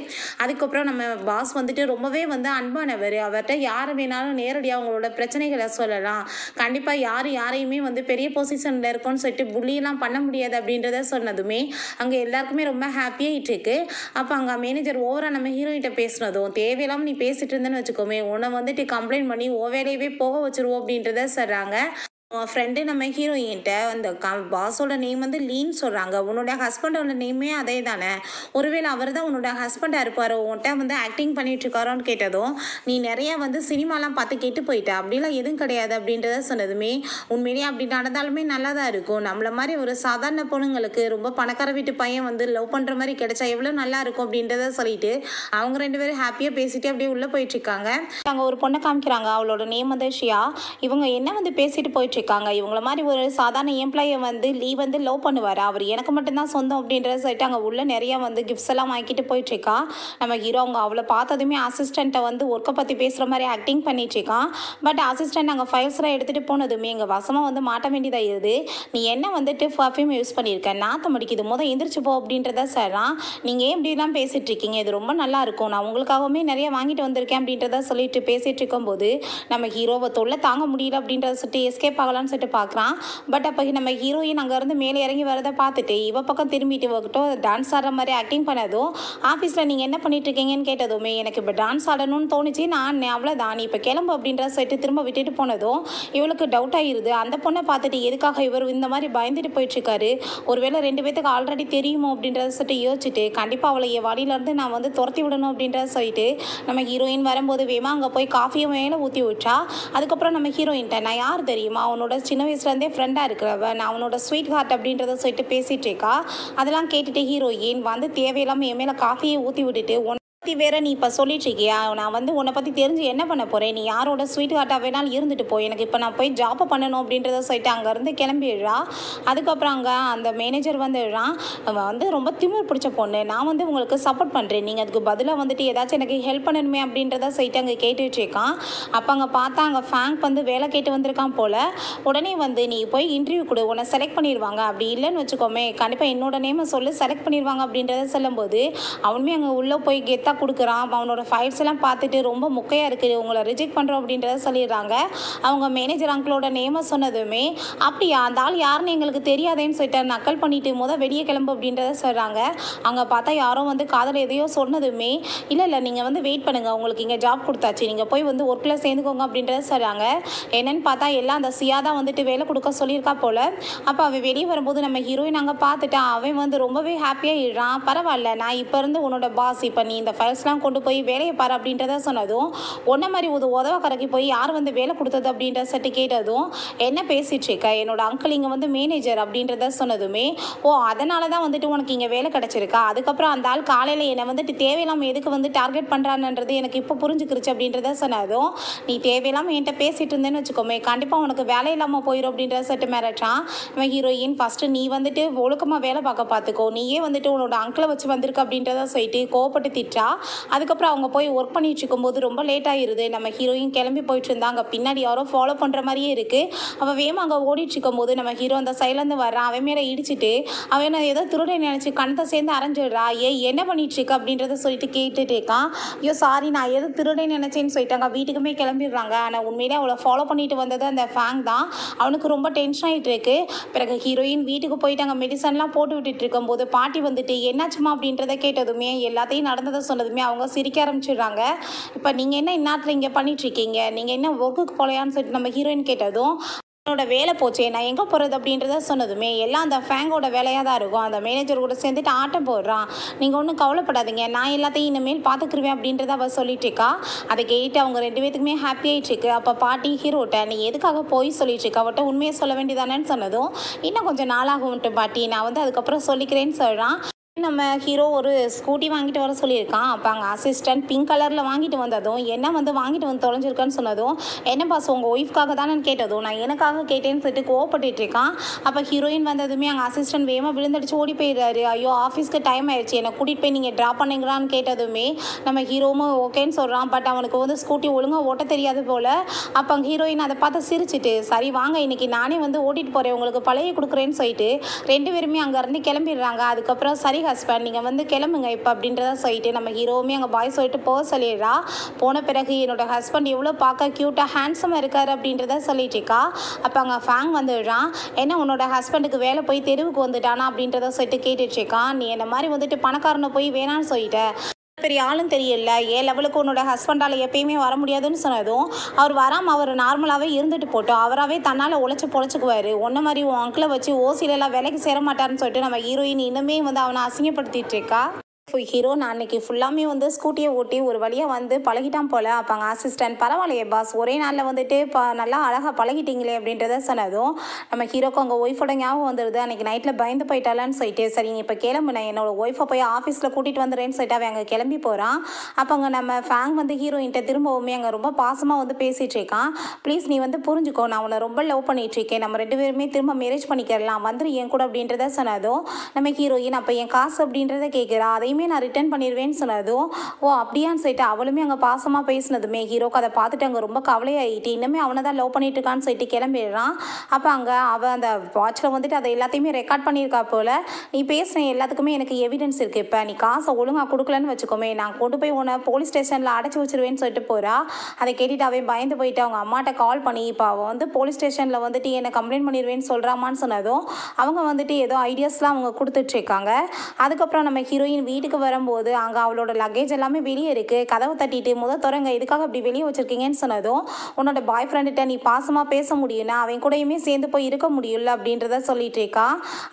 அதுக்கப்புறம் நம்ம பாஸ் வந்துட்டு ரொம்பவே வந்து அன்பானவர் அவர்கிட்ட யார் வேணாலும் நேரடியாக அவங்களோட பிரச்சனைகளை சொல்லலாம் கண்டிப்பாக யார் யாரையுமே வந்து பெரிய பொசிஷனில் இருக்கோன்னு சொல்லிட்டு புள்ளியெல்லாம் பண்ண முடியாது அப்படின்றத சொன்னதுமே அங்கே எல்லாருக்குமே ரொம்ப ஹாப்பியாகிட்டு இருக்கு அப்போ அங்கே மேனேஜர் ஓவராக நம்ம ஹீரோயிட்ட பேசுனதும் தேவையில்லாமல் நீ பேசிட்டு இருந்தேன்னு வச்சுக்கோமே உன்னை வந்துட்டு கம்ப்ளைண்ட் பண்ணி ஓ வேலையவே போக வச்சிருவோம் அப்படின்றத சொல்கிறாங்க ஃப்ரெண்டு நம்ம ஹீரோயின்கிட்ட அந்த க பாஸோட நேம் வந்து லீன் சொல்கிறாங்க உன்னோட ஹஸ்பண்டோட நேமே அதே தானே ஒருவேளை அவர் தான் உன்னோட ஹஸ்பண்டாக இருப்பார் உன்கிட்ட வந்து ஆக்டிங் பண்ணிட்டுருக்காரோன்னு கேட்டதும் நீ நிறையா வந்து சினிமாலாம் பார்த்து கேட்டு போயிட்ட அப்படிலாம் எதுவும் கிடையாது அப்படின்றத சொன்னதுமே உண்மையிலேயே அப்படி நடந்தாலுமே நல்லா தான் இருக்கும் நம்மள மாதிரி ஒரு சாதாரண பொண்ணுங்களுக்கு ரொம்ப பணக்கார வீட்டு பையன் வந்து லவ் பண்ணுற மாதிரி கிடைச்சா எவ்வளோ நல்லா இருக்கும் அப்படின்றத சொல்லிட்டு அவங்க ரெண்டு பேரும் ஹாப்பியாக பேசிட்டு அப்படியே உள்ளே போயிட்டுருக்காங்க நாங்கள் ஒரு பொண்ணை காமிக்கிறாங்க அவளோட நேம் வந்து ஷியா இவங்க என்ன வந்து பேசிட்டு போயிட்டு இருக்காங்க இவங்கள மாதிரி ஒரு சாதாரண எம்ப்ளாயை வந்து லீவ் வந்து லவ் பண்ணுவார் அவர் எனக்கு மட்டும்தான் சொந்தம் அப்படின்றத சொல்லிட்டு அங்கே உள்ள நிறையா வந்து கிஃப்ட்ஸ் எல்லாம் வாங்கிட்டு போயிட்டுருக்கா நம்ம ஹீரோ அவங்க அவளை பார்த்ததுமே அசிஸ்டண்ட்டை வந்து ஒர்க்கை பற்றி பேசுகிற மாதிரி ஆக்டிங் பண்ணிட்டுருக்கான் பட் அசிஸ்டண்ட் அங்கே ஃபைல்ஸ்லாம் எடுத்துகிட்டு போனதுமே எங்கள் வசமாக வந்து மாட்ட வேண்டியதாக இருது நீ என்ன வந்துட்டு பர்ஃப்யூம் யூஸ் பண்ணியிருக்க நாற்ற முடிக்கிது முதல் எந்திரிச்சு போ அப்படின்றத சொல்லலாம் நீங்கள் ஏன் இப்படிலாம் பேசிகிட்டு இருக்கீங்க இது ரொம்ப நல்லா இருக்கும் நான் உங்களுக்காகவுமே நிறைய வாங்கிட்டு வந்திருக்கேன் அப்படின்றத சொல்லிட்டு பேசிகிட்டு இருக்கும்போது நம்ம ஹீரோவை தொல்லை தாங்க முடியல அப்படின்றத சொல்லிட்டு எஸ்கேப் ஆக ஆகலாம்னு சொல்லிட்டு பார்க்குறான் பட் அப்போ நம்ம ஹீரோயின் அங்கேருந்து மேலே இறங்கி வரதை பார்த்துட்டு இவ பக்கம் திரும்பிட்டு வரட்டும் டான்ஸ் ஆடுற மாதிரி ஆக்டிங் பண்ணதும் ஆஃபீஸில் நீங்கள் என்ன பண்ணிட்டு இருக்கீங்கன்னு கேட்டதுமே எனக்கு இப்போ டான்ஸ் ஆடணும்னு தோணுச்சு நான் அவ்வளோதான் நீ இப்போ கிளம்பு அப்படின்ற சொல்லிட்டு திரும்ப விட்டுட்டு போனதும் இவளுக்கு டவுட் ஆகிடுது அந்த பொண்ணை பார்த்துட்டு எதுக்காக இவர் இந்த மாதிரி பயந்துட்டு போயிட்டுருக்காரு ஒருவேளை ரெண்டு பேத்துக்கு ஆல்ரெடி தெரியுமோ அப்படின்றத சொல்லிட்டு யோசிச்சுட்டு கண்டிப்பாக அவளை என் வழியிலேருந்து நான் வந்து துரத்தி விடணும் அப்படின்றத சொல்லிட்டு நம்ம ஹீரோயின் வரும்போது வேமா அங்கே போய் காஃபியை மேலே ஊற்றி விட்டா அதுக்கப்புறம் நம்ம ஹீரோயின்ட்ட நான் யார் தெரியுமா அவனோட சின்ன வயசுலேருந்தே ஃப்ரெண்டாக இருக்கிறவ நான் அவனோட ஸ்வீட் ஹார்ட் அப்படின்றத சொல்லிட்டு பேசிகிட்டு இருக்கா அதெல்லாம் கேட்டுட்டு ஹீரோயின் வந்து தேவையில்லாமல் என் மேலே காஃபியை ஊற்றி விட்டுட்டு பற்றி வேற நீ இப்போ இருக்கியா நான் வந்து உன்னை பற்றி தெரிஞ்சு என்ன பண்ண போகிறேன் நீ யாரோட ஸ்வீட் ஹார்ட்டாக வேணாலும் இருந்துட்டு போய் எனக்கு இப்போ நான் போய் ஜாப் பண்ணணும் அப்படின்றத சொல்லிட்டு அங்கேருந்து கிளம்பிடுறா அதுக்கப்புறம் அங்கே அந்த மேனேஜர் வந்துடுறான் வந்து ரொம்ப திமிர் பிடிச்ச பொண்ணு நான் வந்து உங்களுக்கு சப்போர்ட் பண்ணுறேன் நீங்கள் அதுக்கு பதிலாக வந்துட்டு ஏதாச்சும் எனக்கு ஹெல்ப் பண்ணணுமே அப்படின்றத சொல்லிட்டு அங்கே இருக்கான் அப்போ அங்கே பார்த்தா அங்கே ஃபேங்க் வந்து வேலை கேட்டு வந்திருக்கான் போல் உடனே வந்து நீ போய் இன்டர்வியூ கொடு உன்னை செலக்ட் பண்ணிடுவாங்க அப்படி இல்லைன்னு வச்சுக்கோமே கண்டிப்பாக என்னோட நேமை சொல்லு செலக்ட் பண்ணிடுவாங்க அப்படின்றத சொல்லும்போது அவனுமே அங்கே உள்ளே போய் கெத்த தான் கொடுக்குறான் அவனோட ஃபைல்ஸ் எல்லாம் பார்த்துட்டு ரொம்ப முக்கையாக இருக்குது உங்களை ரிஜெக்ட் பண்ணுறோம் அப்படின்றத சொல்லிடுறாங்க அவங்க மேனேஜர் அங்கிளோட நேமை சொன்னதுமே அப்படியா அந்த ஆள் யாருன்னு எங்களுக்கு தெரியாதேன்னு சொல்லிட்டு நக்கல் பண்ணிட்டு முதல் வெளியே கிளம்பு அப்படின்றத சொல்கிறாங்க அங்கே பார்த்தா யாரும் வந்து காதல் எதையோ சொன்னதுமே இல்லை இல்லை நீங்கள் வந்து வெயிட் பண்ணுங்கள் உங்களுக்கு இங்கே ஜாப் கொடுத்தாச்சு நீங்கள் போய் வந்து ஒர்க்கில் சேர்ந்துக்கோங்க அப்படின்றத சொல்கிறாங்க என்னென்னு பார்த்தா எல்லாம் அந்த சியா தான் வந்துட்டு வேலை கொடுக்க சொல்லியிருக்கா போல் அப்போ அவன் வெளியே வரும்போது நம்ம ஹீரோயின் அங்கே பார்த்துட்டான் அவன் வந்து ரொம்பவே ஹாப்பியாக இடுறான் பரவாயில்ல நான் இப்போ இருந்து உன்னோட பாஸ் இப்போ நீ இந்த ஃபைல்ஸ்லாம் கொண்டு போய் வேலையை பாரு அப்படின்றத சொன்னதும் ஒன்றை மாதிரி உது உதவ கரைக்கு போய் யார் வந்து வேலை கொடுத்தது அப்படின்ற சர்டிஃபிகேட் கேட்டதும் என்ன பேசிகிட்டு இருக்க என்னோட அங்கிள் இங்கே வந்து மேனேஜர் அப்படின்றத சொன்னதுமே ஓ அதனால தான் வந்துட்டு உனக்கு இங்கே வேலை கிடச்சிருக்கா அதுக்கப்புறம் அந்த ஆள் காலையில் என்னை வந்துட்டு தேவையில்லாமல் எதுக்கு வந்து டார்கெட் பண்ணுறான்ன்றது எனக்கு இப்போ புரிஞ்சுக்கிருச்சு அப்படின்றத சொன்னதும் நீ தேவையில்லாமல் என்கிட்ட பேசிகிட்டு இருந்தேன்னு வச்சுக்கோமே கண்டிப்பாக உனக்கு வேலை இல்லாமல் போயிடும் அப்படின்ற செட்டு மிரட்டான் இவன் ஹீரோயின் ஃபஸ்ட்டு நீ வந்துட்டு ஒழுக்கமாக வேலை பார்க்க பார்த்துக்கோ நீயே வந்துட்டு உன்னோட அங்கிளை வச்சு வந்திருக்க அப்படின்றத சொல்லிட்டு கோவப்பட்டு திட்டா இருந்தா அதுக்கப்புறம் அவங்க போய் ஒர்க் பண்ணிட்டுருக்கும்போது ரொம்ப லேட் ஆகிருது நம்ம ஹீரோயின் கிளம்பி போயிட்டு இருந்தாங்க பின்னாடி யாரோ ஃபாலோ பண்ணுற மாதிரியே இருக்குது அவள் வேகமாக அங்கே ஓடிட்டு போது நம்ம ஹீரோ அந்த சைட்லேருந்து வர்றான் அவன் மேலே இடிச்சிட்டு அவன் ஏதோ திருடை நினச்சி கணத்தை சேர்ந்து அரைஞ்சிடுறா ஏ என்ன பண்ணிட்டு இருக்கு அப்படின்றத சொல்லிட்டு கேட்டுட்டு இருக்கான் ஐயோ சாரி நான் ஏதோ திருடை நினச்சேன்னு அங்கே வீட்டுக்குமே கிளம்பிடுறாங்க ஆனால் உண்மையிலே அவளை ஃபாலோ பண்ணிட்டு வந்தது அந்த ஃபேங் தான் அவனுக்கு ரொம்ப டென்ஷன் ஆகிட்டு இருக்கு பிறகு ஹீரோயின் வீட்டுக்கு போயிட்டு அங்கே மெடிசன்லாம் போட்டு விட்டுட்டு இருக்கும்போது பாட்டி வந்துட்டு என்னாச்சுமா அப்படின்றத கேட்டதுமே எல்லாத்தையும் நடந்ததை சொன்ன சொன்னதுமே அவங்க சிரிக்க ஆரம்பிச்சிடுறாங்க இப்போ நீங்கள் என்ன இந்நாட்டில் இங்கே பண்ணிகிட்ருக்கீங்க நீங்கள் என்ன ஒர்க்குக்கு போலையான்னு சொல்லிட்டு நம்ம ஹீரோயின் கேட்டதும் என்னோட வேலை போச்சே நான் எங்கே போகிறது அப்படின்றத சொன்னதுமே எல்லாம் அந்த ஃபேங்கோட வேலையாக தான் இருக்கும் அந்த மேனேஜர் கூட சேர்ந்துட்டு ஆட்டம் போடுறான் நீங்கள் ஒன்றும் கவலைப்படாதீங்க நான் எல்லாத்தையும் இனிமேல் பார்த்துக்குருவேன் அப்படின்றத அவள் சொல்லிட்டு இருக்கா அதை கேட்டு அவங்க ரெண்டு பேத்துக்குமே ஹாப்பி இருக்கு அப்போ பாட்டி ஹீரோட்ட நீ எதுக்காக போய் சொல்லிட்டு இருக்கா அவட்ட உண்மையை சொல்ல வேண்டியதானேன்னு சொன்னதும் இன்னும் கொஞ்சம் நாளாகும்ட்டு பாட்டி நான் வந்து அதுக்கப்புறம் சொல்லிக்கிறேன்னு சொல்கிறான் நம்ம ஹீரோ ஒரு ஸ்கூட்டி வாங்கிட்டு வர சொல்லியிருக்கான் அப்போ அங்கே அசிஸ்டன்ட் பிங்க் கலரில் வாங்கிட்டு வந்ததும் என்ன வந்து வாங்கிட்டு வந்து தொலைஞ்சிருக்கான்னு சொன்னதும் என்ன பாஸ் உங்கள் ஒய்ஃப்காக தானே கேட்டதும் நான் எனக்காக கேட்டேன்னு சொல்லிட்டு கோவப்பட்டு இருக்கான் அப்போ ஹீரோயின் வந்ததுமே அங்கே அசிஸ்டன்ட் வேகமாக விழுந்தடிச்சு ஓடி போயிடுறாரு ஐயோ ஆஃபீஸ்க்கு டைம் ஆயிடுச்சு என்னை கூட்டிகிட்டு போய் நீங்கள் ட்ராப் பண்ணிங்களான்னு கேட்டதுமே நம்ம ஹீரோவும் ஓகேன்னு சொல்கிறான் பட் அவனுக்கு வந்து ஸ்கூட்டி ஒழுங்காக ஓட்ட தெரியாது போல் அப்போ அங்கே ஹீரோயின் அதை பார்த்து சிரிச்சிட்டு சரி வாங்க இன்றைக்கி நானே வந்து ஓட்டிகிட்டு போகிறேன் உங்களுக்கு பழைய கொடுக்குறேன்னு சொல்லிட்டு ரெண்டு பேருமே அங்கேருந்து கிளம்பிடுறாங்க அதுக்கப்புறம் சரி ஹஸ்பண்ட் நீங்கள் வந்து கிளம்புங்க இப்போ அப்படின்றத சொல்லிட்டு நம்ம ஹீரோவுமே அங்கே பாய் சொல்லிட்டு போக சொல்லிடுறா போன பிறகு என்னோட ஹஸ்பண்ட் எவ்வளோ பார்க்க க்யூட்டாக ஹேண்ட்ஸமாக இருக்கார் அப்படின்றத சொல்லிட்டு இருக்கா அப்போ அங்கே ஃபேங் வந்துடுறான் ஏன்னா உன்னோட ஹஸ்பண்டுக்கு வேலை போய் தெருவுக்கு வந்துட்டானா அப்படின்றத சொல்லிட்டு கேட்டுட்ருக்கான் நீ என்ன மாதிரி வந்துட்டு பணக்காரனை போய் வேணான்னு சொல்லிட்டேன் பெரிய ஆளும் தெரியல ஏ லெவலுக்கு உன்னோட ஹஸ்பண்டால் எப்பயுமே வர முடியாதுன்னு சொன்னதும் அவர் வராமல் அவர் நார்மலாகவே இருந்துட்டு போட்டோம் அவராகவே தன்னால் உழைச்சி பொழைச்சிக்குவார் ஒன்று மாதிரி உன் அங்கிளை வச்சு ஓசிலெல்லாம் விலைக்கு சேர மாட்டார்னு சொல்லிட்டு நம்ம ஹீரோயின் இன்னுமே வந்து அவனை அசிங்கப்படுத்திட்டு இருக்கா ஹீரோ நான் அன்னைக்கு ஃபுல்லாமே வந்து ஸ்கூட்டியை ஓட்டி ஒரு வழியாக வந்து பழகிட்டான் போல் அப்போ அசிஸ்டன்ட் பரவாயில்லையே பாஸ் ஒரே நாளில் வந்துட்டு இப்போ நல்லா அழகாக பழகிட்டீங்களே அப்படின்றத சொன்னதும் நம்ம ஹீரோக்கு அவங்க ஒய்ஃபோட ஞாபகம் வந்துடுது அன்றைக்கி நைட்டில் பயந்து போயிட்டாலான்னு சொல்லிட்டு சரிங்க இப்போ கிளம்பு நான் என்னோட ஒய்ஃபை போய் ஆஃபீஸில் கூட்டிகிட்டு வந்துடுறேன்னு சொல்லிட்டு அவன் அங்கே கிளம்பி போகிறான் அப்போ அங்கே நம்ம ஃபேங் வந்து ஹீரோயின்ட்ட திரும்பவுமே அங்கே ரொம்ப பாசமாக வந்து பேசிகிட்டு இருக்கான் ப்ளீஸ் நீ வந்து புரிஞ்சுக்கோ நான் உன்னை ரொம்ப லவ் பண்ணிகிட்டு இருக்கேன் நம்ம ரெண்டு பேருமே திரும்ப மேரேஜ் பண்ணிக்கிறலாம் வந்துடும் என் கூட அப்படின்றத சொன்னதும் நம்ம ஹீரோயின் அப்போ என் காசு அப்படின்றத கேட்குறா அதையும் இனிமே நான் ரிட்டர்ன் பண்ணிடுவேன்னு சொன்னதும் ஓ அப்படியான்னு சொல்லிட்டு அவளுமே அங்கே பாசமாக பேசினதுமே ஹீரோக்கு அதை பார்த்துட்டு அங்கே ரொம்ப கவலையாகிட்டு இன்னுமே அவனை தான் லவ் பண்ணிட்டுருக்கான்னு இருக்கான்னு சொல்லிட்டு கிளம்பிடுறான் அப்போ அங்கே அவன் அந்த வாட்சில் வந்துட்டு அதை எல்லாத்தையுமே ரெக்கார்ட் பண்ணியிருக்கா போல் நீ பேசுன எல்லாத்துக்குமே எனக்கு எவிடன்ஸ் இருக்குது இப்போ நீ காசை ஒழுங்காக கொடுக்கலன்னு வச்சுக்கோமே நான் கொண்டு போய் உன்னை போலீஸ் ஸ்டேஷனில் அடைச்சி வச்சிருவேன்னு சொல்லிட்டு போகிறா அதை கேட்டுட்டு அவன் பயந்து போயிட்டு அவங்க அம்மாட்ட கால் பண்ணி இப்போ அவள் வந்து போலீஸ் ஸ்டேஷனில் வந்துட்டு என்னை கம்ப்ளைண்ட் பண்ணிடுவேன்னு சொல்கிறாமான்னு சொன்னதும் அவங்க வந்துட்டு ஏதோ ஐடியாஸ்லாம் அவங்க கொடுத்துட்ருக்காங்க அதுக்கப்புறம் நம்ம ஹீரோயின் வீடு வீட்டுக்கு வரும்போது அங்கே அவளோட லக்கேஜ் எல்லாமே வெளியே இருக்குது கதவை தட்டிட்டு முத துறங்க இதுக்காக அப்படி வெளியே வச்சுருக்கீங்கன்னு சொன்னதும் உன்னோட பாய் ஃப்ரெண்டுகிட்ட நீ பாசமாக பேச முடியும்னா அவன் கூடயுமே சேர்ந்து போய் இருக்க முடியல அப்படின்றத சொல்லிட்டு இருக்கா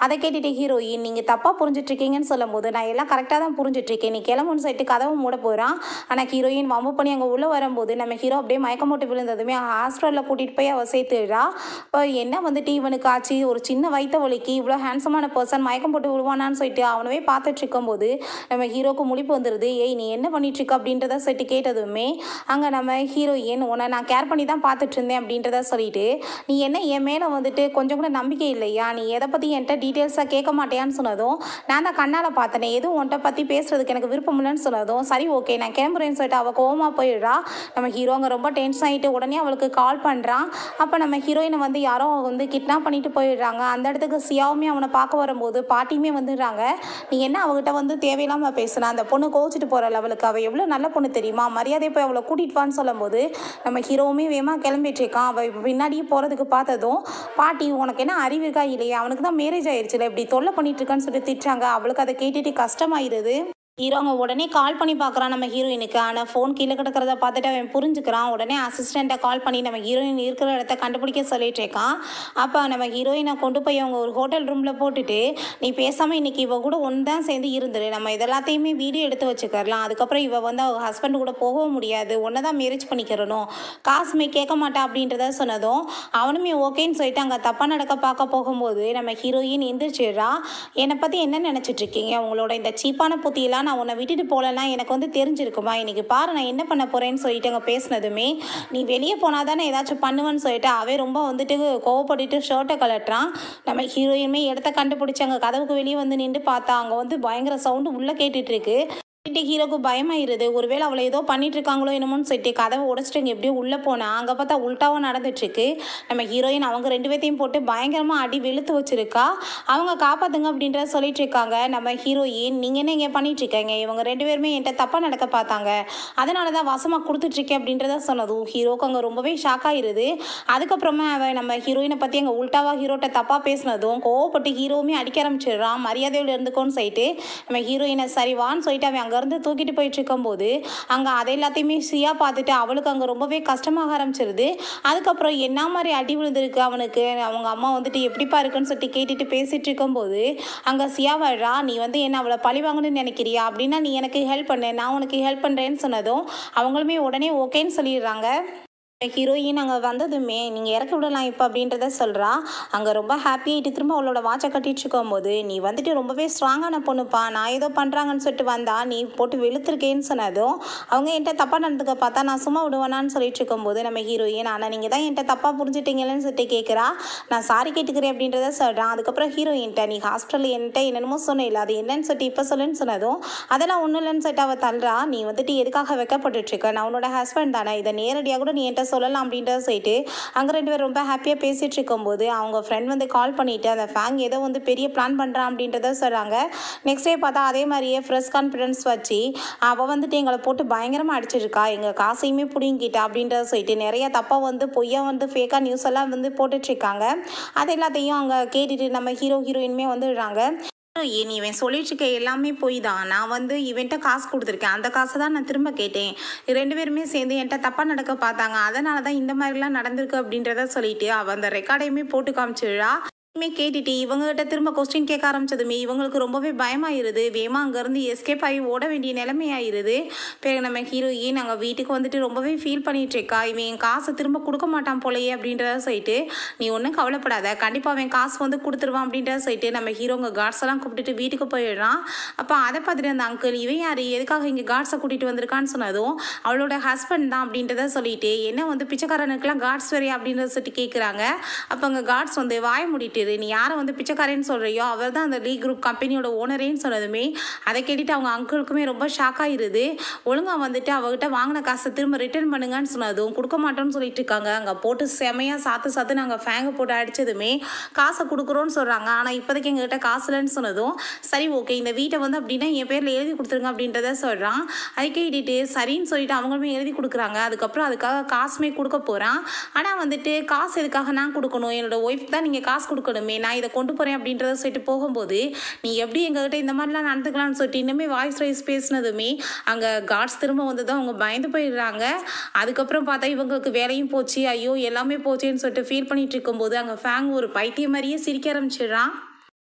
அதை கேட்டுட்டு ஹீரோயின் நீங்கள் தப்பாக புரிஞ்சிட்ருக்கீங்கன்னு சொல்லும்போது நான் எல்லாம் கரெக்டாக தான் புரிஞ்சிட்ருக்கேன் நீ கிளம்புன்னு சொல்லிட்டு கதவை மூட போகிறான் ஆனால் ஹீரோயின் வம்பு பண்ணி அங்கே உள்ளே வரும்போது நம்ம ஹீரோ அப்படியே மயக்கம் போட்டு விழுந்ததுமே ஹாஸ்பிட்டலில் கூட்டிகிட்டு போய் அவள் சேர்த்துடுறா இப்போ என்ன வந்துட்டு இவனுக்கு ஆச்சு ஒரு சின்ன வயிற்ற வலிக்கு இவ்வளோ ஹேண்ட்ஸமான பர்சன் மயக்கம் போட்டு விழுவானான்னு சொல்லிட்டு அவனவே பார்த்துட்டு இருக்கும்போது நம்ம ஹீரோக்கு முழிப்பு வந்துடுது ஏய் நீ என்ன இருக்க அப்படின்றத சொல்லிட்டு கேட்டதுமே அங்கே நம்ம ஹீரோயின் உன்னை நான் கேர் பண்ணி தான் பார்த்துட்டு இருந்தேன் அப்படின்றத சொல்லிட்டு நீ என்ன என் மேலே வந்துட்டு கொஞ்சம் கூட நம்பிக்கை இல்லையா நீ எதை பற்றி என்கிட்ட டீட்டெயில்ஸாக கேட்க மாட்டேயான்னு சொன்னதும் நான் தான் கண்ணால் பார்த்தேனே எதுவும் உன்ட்ட பற்றி பேசுகிறதுக்கு எனக்கு விருப்பம் இல்லைன்னு சொன்னதும் சரி ஓகே நான் கிளம்புறேன்னு சொல்லிட்டு அவள் கோவமாக போயிடுறா நம்ம ஹீரோ அங்கே ரொம்ப டென்ஷன் ஆகிட்டு உடனே அவளுக்கு கால் பண்ணுறான் அப்போ நம்ம ஹீரோயினை வந்து யாரோ வந்து கிட்னாப் பண்ணிட்டு போயிடுறாங்க அந்த இடத்துக்கு சியாவுமே அவனை பார்க்க வரும்போது பாட்டியுமே வந்துடுறாங்க நீ என்ன அவகிட்ட வந்து தேவையில்லாம இல்லாமல் பேசுனா அந்த பொண்ணு கோச்சிட்டு போகிற லெவலுக்கு அவள் எவ்வளோ நல்ல பொண்ணு தெரியுமா மரியாதை போய் அவளை கூட்டிகிட்டுவான்னு சொல்லும்போது நம்ம ஹீரோவுமே வேகமாக கிளம்பிட்டுருக்கான் அவள் பின்னாடியே போகிறதுக்கு பார்த்ததும் பாட்டி உனக்கு என்ன அறிவு இல்லையா அவனுக்கு தான் மேரேஜ் ஆயிடுச்சுல இப்படி தொல்லை பண்ணிட்டு இருக்கான்னு சொல்லி திட்டுறாங்க அவளுக்கு அதை கேட்டுட்டு கஷ்டமாயிருது ஹீரோங்க உடனே கால் பண்ணி பார்க்குறான் நம்ம ஹீரோயினுக்கு ஆனால் ஃபோன் கீழே கிடக்கிறத பார்த்துட்டு அவன் புரிஞ்சுக்கிறான் உடனே அசிஸ்டண்ட்டை கால் பண்ணி நம்ம ஹீரோயின் இருக்கிற இடத்த கண்டுபிடிக்க சொல்லிட்டு இருக்கான் அப்போ நம்ம ஹீரோயினை கொண்டு போய் அவங்க ஒரு ஹோட்டல் ரூமில் போட்டுட்டு நீ பேசாமல் இன்றைக்கி இவ கூட ஒன்று தான் சேர்ந்து இருந்துரு நம்ம இதெல்லாத்தையுமே வீடியோ எடுத்து வச்சுக்கலாம் அதுக்கப்புறம் இவ வந்து அவங்க ஹஸ்பண்ட் கூட போகவும் முடியாது ஒன்று தான் மேரேஜ் பண்ணிக்கிறணும் காசுமே கேட்க மாட்டா அப்படின்றத சொன்னதும் அவனுமே ஓகேன்னு சொல்லிட்டு அங்கே தப்பாக நடக்க பார்க்க போகும்போது நம்ம ஹீரோயின் எந்திரிச்சிடுறா என்னை பற்றி என்ன நினச்சிட்ருக்கீங்க அவங்களோட இந்த சீப்பான புத்தியெல்லாம் நான் உன்னை விட்டுட்டு போகலன்னா எனக்கு வந்து தெரிஞ்சிருக்குமா இன்றைக்கி பாரு நான் என்ன பண்ண போகிறேன்னு சொல்லிட்டு அங்கே பேசினதுமே நீ வெளியே போனால் தானே ஏதாச்சும் பண்ணுவேன்னு சொல்லிட்டு அவன் ரொம்ப வந்துட்டு கோவப்பட்டுட்டு ஷர்ட்டை கலட்டுறான் நம்ம ஹீரோயினுமே இடத்த கண்டுபிடிச்சி அங்கே கதவுக்கு வெளியே வந்து நின்று பார்த்தா அங்கே வந்து பயங்கர சவுண்டு உள்ளே கேட்டுட்ருக்கு சிட்டி ஹீரோக்கு பயமாயிருது ஒருவேளை அவளை ஏதோ பண்ணிட்டு இருக்காங்களோ என்னமோன்னு சொல்லிட்டு கதவை உடச்சிட்டு எப்படியோ உள்ளே போனா அங்கே பார்த்தா உல்ட்டாவும் இருக்கு நம்ம ஹீரோயின் அவங்க ரெண்டு பேர்த்தையும் போட்டு பயங்கரமாக அடி வெளுத்து வச்சிருக்கா அவங்க காப்பாத்துங்க அப்படின்ற சொல்லிட்டு இருக்காங்க நம்ம ஹீரோயின் நீங்கள் என்ன இங்கே பண்ணிட்டு இருக்கீங்க இவங்க ரெண்டு பேருமே என்கிட்ட தப்பாக நடக்க பார்த்தாங்க அதனாலதான் தான் வசமாக கொடுத்துட்ருக்கேன் அப்படின்றத சொன்னதும் ஹீரோக்கு அங்கே ரொம்பவே ஷாக் ஆயிருது அதுக்கப்புறமா அவ நம்ம ஹீரோயினை பற்றி அங்கே உல்ட்டாவாக ஹீரோட்ட தப்பாக பேசினதும் கோவப்பட்டு ஹீரோவுமே அடிக்க ஆரம்பிச்சிடுறான் மரியாதையில் இருந்துக்கோன்னு சொல்லிட்டு நம்ம ஹீரோயினை சரிவான்னு சொல்லிட்டு அவன் அங்கே அங்கேருந்து தூக்கிட்டு போயிட்டு இருக்கும்போது அங்கே அதை எல்லாத்தையுமே சியாக பார்த்துட்டு அவளுக்கு அங்கே ரொம்பவே கஷ்டமாக ஆரம்பிச்சிருது அதுக்கப்புறம் என்ன மாதிரி அடி விழுந்திருக்கு அவனுக்கு அவங்க அம்மா வந்துட்டு எப்படிப்பா இருக்குன்னு சொல்லிட்டு கேட்டுட்டு பேசிகிட்டு இருக்கும்போது அங்கே சியாவாடா நீ வந்து என்ன அவளை பழி வாங்கணும்னு நினைக்கிறியா அப்படின்னா நீ எனக்கு ஹெல்ப் பண்ணு நான் உனக்கு ஹெல்ப் பண்ணுறேன்னு சொன்னதும் அவங்களுமே உடனே ஓகேன்னு சொல்லிடுறாங்க ஹீரோயின் அங்கே வந்ததுமே நீங்கள் இறக்க விடலாம் இப்போ அப்படின்றத சொல்கிறா அங்கே ரொம்ப ஹாப்பியாகிட்டு திரும்ப அவளோட வாட்சை கட்டிட்டு இருக்கும்போது நீ வந்துட்டு ரொம்பவே ஸ்ட்ராங்கான பொண்ணுப்பா நான் ஏதோ பண்ணுறாங்கன்னு சொல்லிட்டு வந்தா நீ போட்டு வெளுத்திருக்கேன்னு சொன்னதும் அவங்க என்கிட்ட தப்பாக நடந்துக்க பார்த்தா நான் சும்மா விடுவேனான்னு சொல்லிட்டு இருக்கும்போது நம்ம ஹீரோயின் ஆனால் நீங்கள் தான் என்கிட்ட தப்பாக புரிஞ்சுட்டீங்களேன்னு சொல்லிட்டு கேட்குறா நான் சாரி கேட்டுக்கிறேன் அப்படின்றத சொல்கிறேன் அதுக்கப்புறம் ஹீரோயின்ட்ட நீ ஹாஸ்பிட்டல் என்கிட்ட என்னென்னமோ சொன்ன இல்லை அது என்னன்னு சொல்லிட்டு இப்போ சொல்லுன்னு சொன்னதும் அதெல்லாம் ஒன்றும் இல்லைன்னு சொல்லிட்டு அவள் தள்ளுறா நீ வந்துட்டு எதுக்காக வெக்கப்பட்டுட்ருக்க நான் உன்னோட ஹஸ்பண்ட் தானே இதை நேரடியாக கூட நீ என்கிட்ட சொல்லலாம் அப்படின்ற சொல்லிட்டு அங்கே ரெண்டு பேரும் ரொம்ப ஹாப்பியாக பேசிகிட்டு இருக்கும்போது அவங்க ஃப்ரெண்ட் வந்து கால் பண்ணிவிட்டு அந்த ஃபேங் ஏதோ வந்து பெரிய பிளான் பண்ணுறான் அப்படின்றத சொல்கிறாங்க நெக்ஸ்ட் டே பார்த்தா அதே மாதிரியே ஃப்ரெஷ் கான்ஃபிடன்ஸ் வச்சு அவள் வந்துட்டு எங்களை போட்டு பயங்கரமாக அடிச்சிருக்கா எங்கள் காசையுமே பிடிங்கிட்டா அப்படின்றத சொல்லிட்டு நிறையா தப்பாக வந்து பொய்யா வந்து ஃபேக்காக நியூஸ் எல்லாம் வந்து போட்டுட்ருக்காங்க அது எல்லாத்தையும் அவங்க கேட்டுட்டு நம்ம ஹீரோ ஹீரோயினுமே வந்துடுறாங்க இனி இவன் சொல்லிட்டு இருக்க எல்லாமே போய் தான் நான் வந்து இவன்கிட்ட காசு கொடுத்துருக்கேன் அந்த காசை தான் நான் திரும்ப கேட்டேன் ரெண்டு பேருமே சேர்ந்து என்கிட்ட தப்பாக நடக்க பார்த்தாங்க அதனால தான் இந்த மாதிரிலாம் நடந்திருக்கு அப்படின்றத சொல்லிட்டு அவன் அந்த ரெக்கார்டையுமே போட்டு காமிச்சிடுறா மே கேட்டுட்டு இவங்ககிட்ட திரும்ப கொஸ்டின் கேட்க ஆரம்பிச்சதுமே இவங்களுக்கு ரொம்பவே பயமாயிருது வேமா அங்கேருந்து எஸ்கேப் ஆகி ஓட வேண்டிய நிலைமையாயிருது பிறகு நம்ம ஹீரோயின் நாங்கள் வீட்டுக்கு வந்துட்டு ரொம்பவே ஃபீல் இருக்கா இவன் என் காசை திரும்ப கொடுக்க மாட்டான் போலையே அப்படின்றத சொல்லிட்டு நீ ஒன்றும் கவலைப்படாத கண்டிப்பாக அவன் காசு வந்து கொடுத்துருவான் அப்படின்றத சொல்லிட்டு நம்ம ஹீரோ கார்ட்ஸ் எல்லாம் கூப்பிட்டுட்டு வீட்டுக்கு போயிடுறான் அப்போ அதை பார்த்துட்டு அந்த அங்கிள் இவன் யார் எதுக்காக இங்கே கார்ட்ஸை கூட்டிகிட்டு வந்திருக்கான்னு சொன்னதும் அவளோட ஹஸ்பண்ட் தான் அப்படின்றத சொல்லிட்டு என்ன வந்து பிச்சைக்காரனுக்கெல்லாம் கார்ட்ஸ் வரையா அப்படின்றத சொல்லிட்டு கேட்குறாங்க அப்போ அங்கே கார்ட்ஸ் வந்து வாய முடிட்டு தெரியுது நீ யாரை வந்து பிச்சைக்காரேன்னு சொல்கிறியோ அவர் தான் அந்த லீ குரூப் கம்பெனியோட ஓனரேன்னு சொன்னதுமே அதை கேட்டுட்டு அவங்க அங்கிளுக்குமே ரொம்ப ஷாக் ஆகிருது ஒழுங்காக வந்துட்டு அவகிட்ட வாங்கின காசை திரும்ப ரிட்டர்ன் பண்ணுங்கன்னு சொன்னதும் கொடுக்க மாட்டோம்னு சொல்லிட்டு இருக்காங்க அங்கே போட்டு செமையாக சாத்து சாத்து நாங்கள் ஃபேங்கை போட்டு அடித்ததுமே காசை கொடுக்குறோன்னு சொல்கிறாங்க ஆனால் இப்போதைக்கு எங்ககிட்ட காசு இல்லைன்னு சொன்னதும் சரி ஓகே இந்த வீட்டை வந்து அப்படின்னா என் பேரில் எழுதி கொடுத்துருங்க அப்படின்றத சொல்கிறான் அதை இடிட்டு சரின்னு சொல்லிட்டு அவங்களுமே எழுதி கொடுக்குறாங்க அதுக்கப்புறம் அதுக்காக காசுமே கொடுக்க போகிறான் ஆனால் வந்துட்டு காசு எதுக்காக நான் கொடுக்கணும் என்னோடய ஒய்ஃப் தான் நீங்கள் காசு கொடுக்கணும் வருமே நான் இதை கொண்டு போகிறேன் அப்படின்றத சொல்லிட்டு போகும்போது நீ எப்படி எங்ககிட்ட இந்த மாதிரிலாம் நடந்துக்கலாம்னு சொல்லிட்டு இன்னுமே வாய்ஸ் ரைஸ் பேசினதுமே அங்கே கார்ட்ஸ் திரும்ப வந்து தான் அவங்க பயந்து போயிடுறாங்க அதுக்கப்புறம் பார்த்தா இவங்களுக்கு வேலையும் போச்சு ஐயோ எல்லாமே போச்சேன்னு சொல்லிட்டு ஃபீல் பண்ணிட்டு இருக்கும்போது அங்கே ஃபேங் ஒரு பைத்தியம் மாதிரியே சிரிக்க ஆரம்பிச்சிடுறான்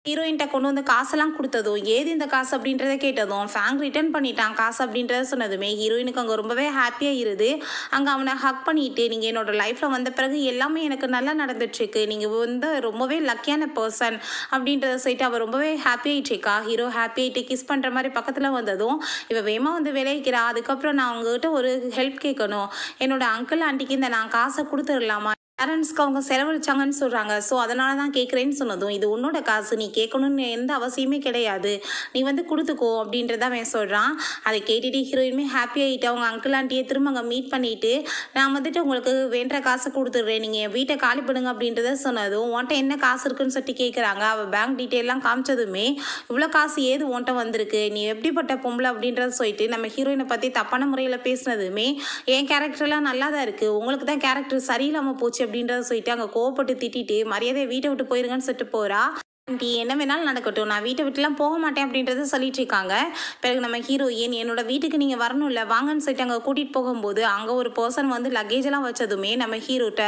ஹீரோயின்ட்ட கொண்டு வந்து காசெல்லாம் கொடுத்ததும் ஏது இந்த காசு அப்படின்றத கேட்டதும் ஃபேங் ரிட்டர்ன் பண்ணிட்டான் காசு அப்படின்றத சொன்னதுமே ஹீரோயினுக்கு அங்கே ரொம்பவே ஹாப்பியாக இருது அங்கே அவனை ஹக் பண்ணிட்டு நீங்கள் என்னோட லைஃப்பில் வந்த பிறகு எல்லாமே எனக்கு நல்லா நடந்துட்டுருக்கு நீங்கள் வந்து ரொம்பவே லக்கியான பர்சன் அப்படின்றத சொல்லிட்டு அவள் ரொம்பவே ஹாப்பியாகிட்டு ஹீரோ ஹாப்பியாயிட்டு கிஸ் பண்ணுற மாதிரி பக்கத்தில் வந்ததும் இவள் வேமா வந்து விளைவிக்கிறா அதுக்கப்புறம் நான் அவங்ககிட்ட ஒரு ஹெல்ப் கேட்கணும் என்னோட அங்கிள் ஆண்டிக்கு இந்த நான் காசை கொடுத்துடலாமா பேரண்ட்ஸ்க்கு அவங்க செலவழிச்சாங்கன்னு சொல்கிறாங்க ஸோ அதனால தான் கேட்குறேன்னு சொன்னதும் இது உன்னோட காசு நீ கேட்கணும்னு எந்த அவசியமே கிடையாது நீ வந்து கொடுத்துக்கோ அப்படின்றத அவன் சொல்கிறான் அதை கேட்டுட்டு ஹீரோயினுமே ஹாப்பி ஆகிட்டு அவங்க அங்கிள் ஆண்டியை திரும்ப அங்கே மீட் பண்ணிவிட்டு நான் வந்துட்டு உங்களுக்கு வேண்ட காசை கொடுத்துட்றேன் நீங்கள் என் வீட்டை காலி பண்ணுங்க அப்படின்றத சொன்னதும் உன்ட்ட என்ன காசு இருக்குன்னு சொல்லிட்டு கேட்குறாங்க அவள் பேங்க் டீட்டெயிலாம் காமிச்சதுமே இவ்வளோ காசு ஏது உன்ட்ட வந்திருக்கு நீ எப்படிப்பட்ட பொம்பளை அப்படின்றத சொல்லிட்டு நம்ம ஹீரோயினை பற்றி தப்பான முறையில் பேசினதுமே என் கேரக்டர்லாம் நல்லா தான் இருக்குது உங்களுக்கு தான் கேரக்டர் சரியில்லாமல் போச்சு அப்படின்றத சொல்லிட்டு அங்கே கோவப்பட்டு திட்டிட்டு மரியாதையை வீட்டை விட்டு போயிருங்கன்னு சொல்லிட்டு போகிறா ஆண்டி என்ன வேணாலும் நடக்கட்டும் நான் வீட்டை விட்டுலாம் போக மாட்டேன் அப்படின்றத சொல்லிட்டு இருக்காங்க பிறகு நம்ம ஹீரோயின் என்னோட வீட்டுக்கு நீங்கள் வரணும் இல்லை வாங்கன்னு சொல்லிட்டு அங்கே கூட்டிகிட்டு போகும்போது அங்கே ஒரு பர்சன் வந்து லக்கேஜ் எல்லாம் வச்சதுமே நம்ம ஹீரோட்ட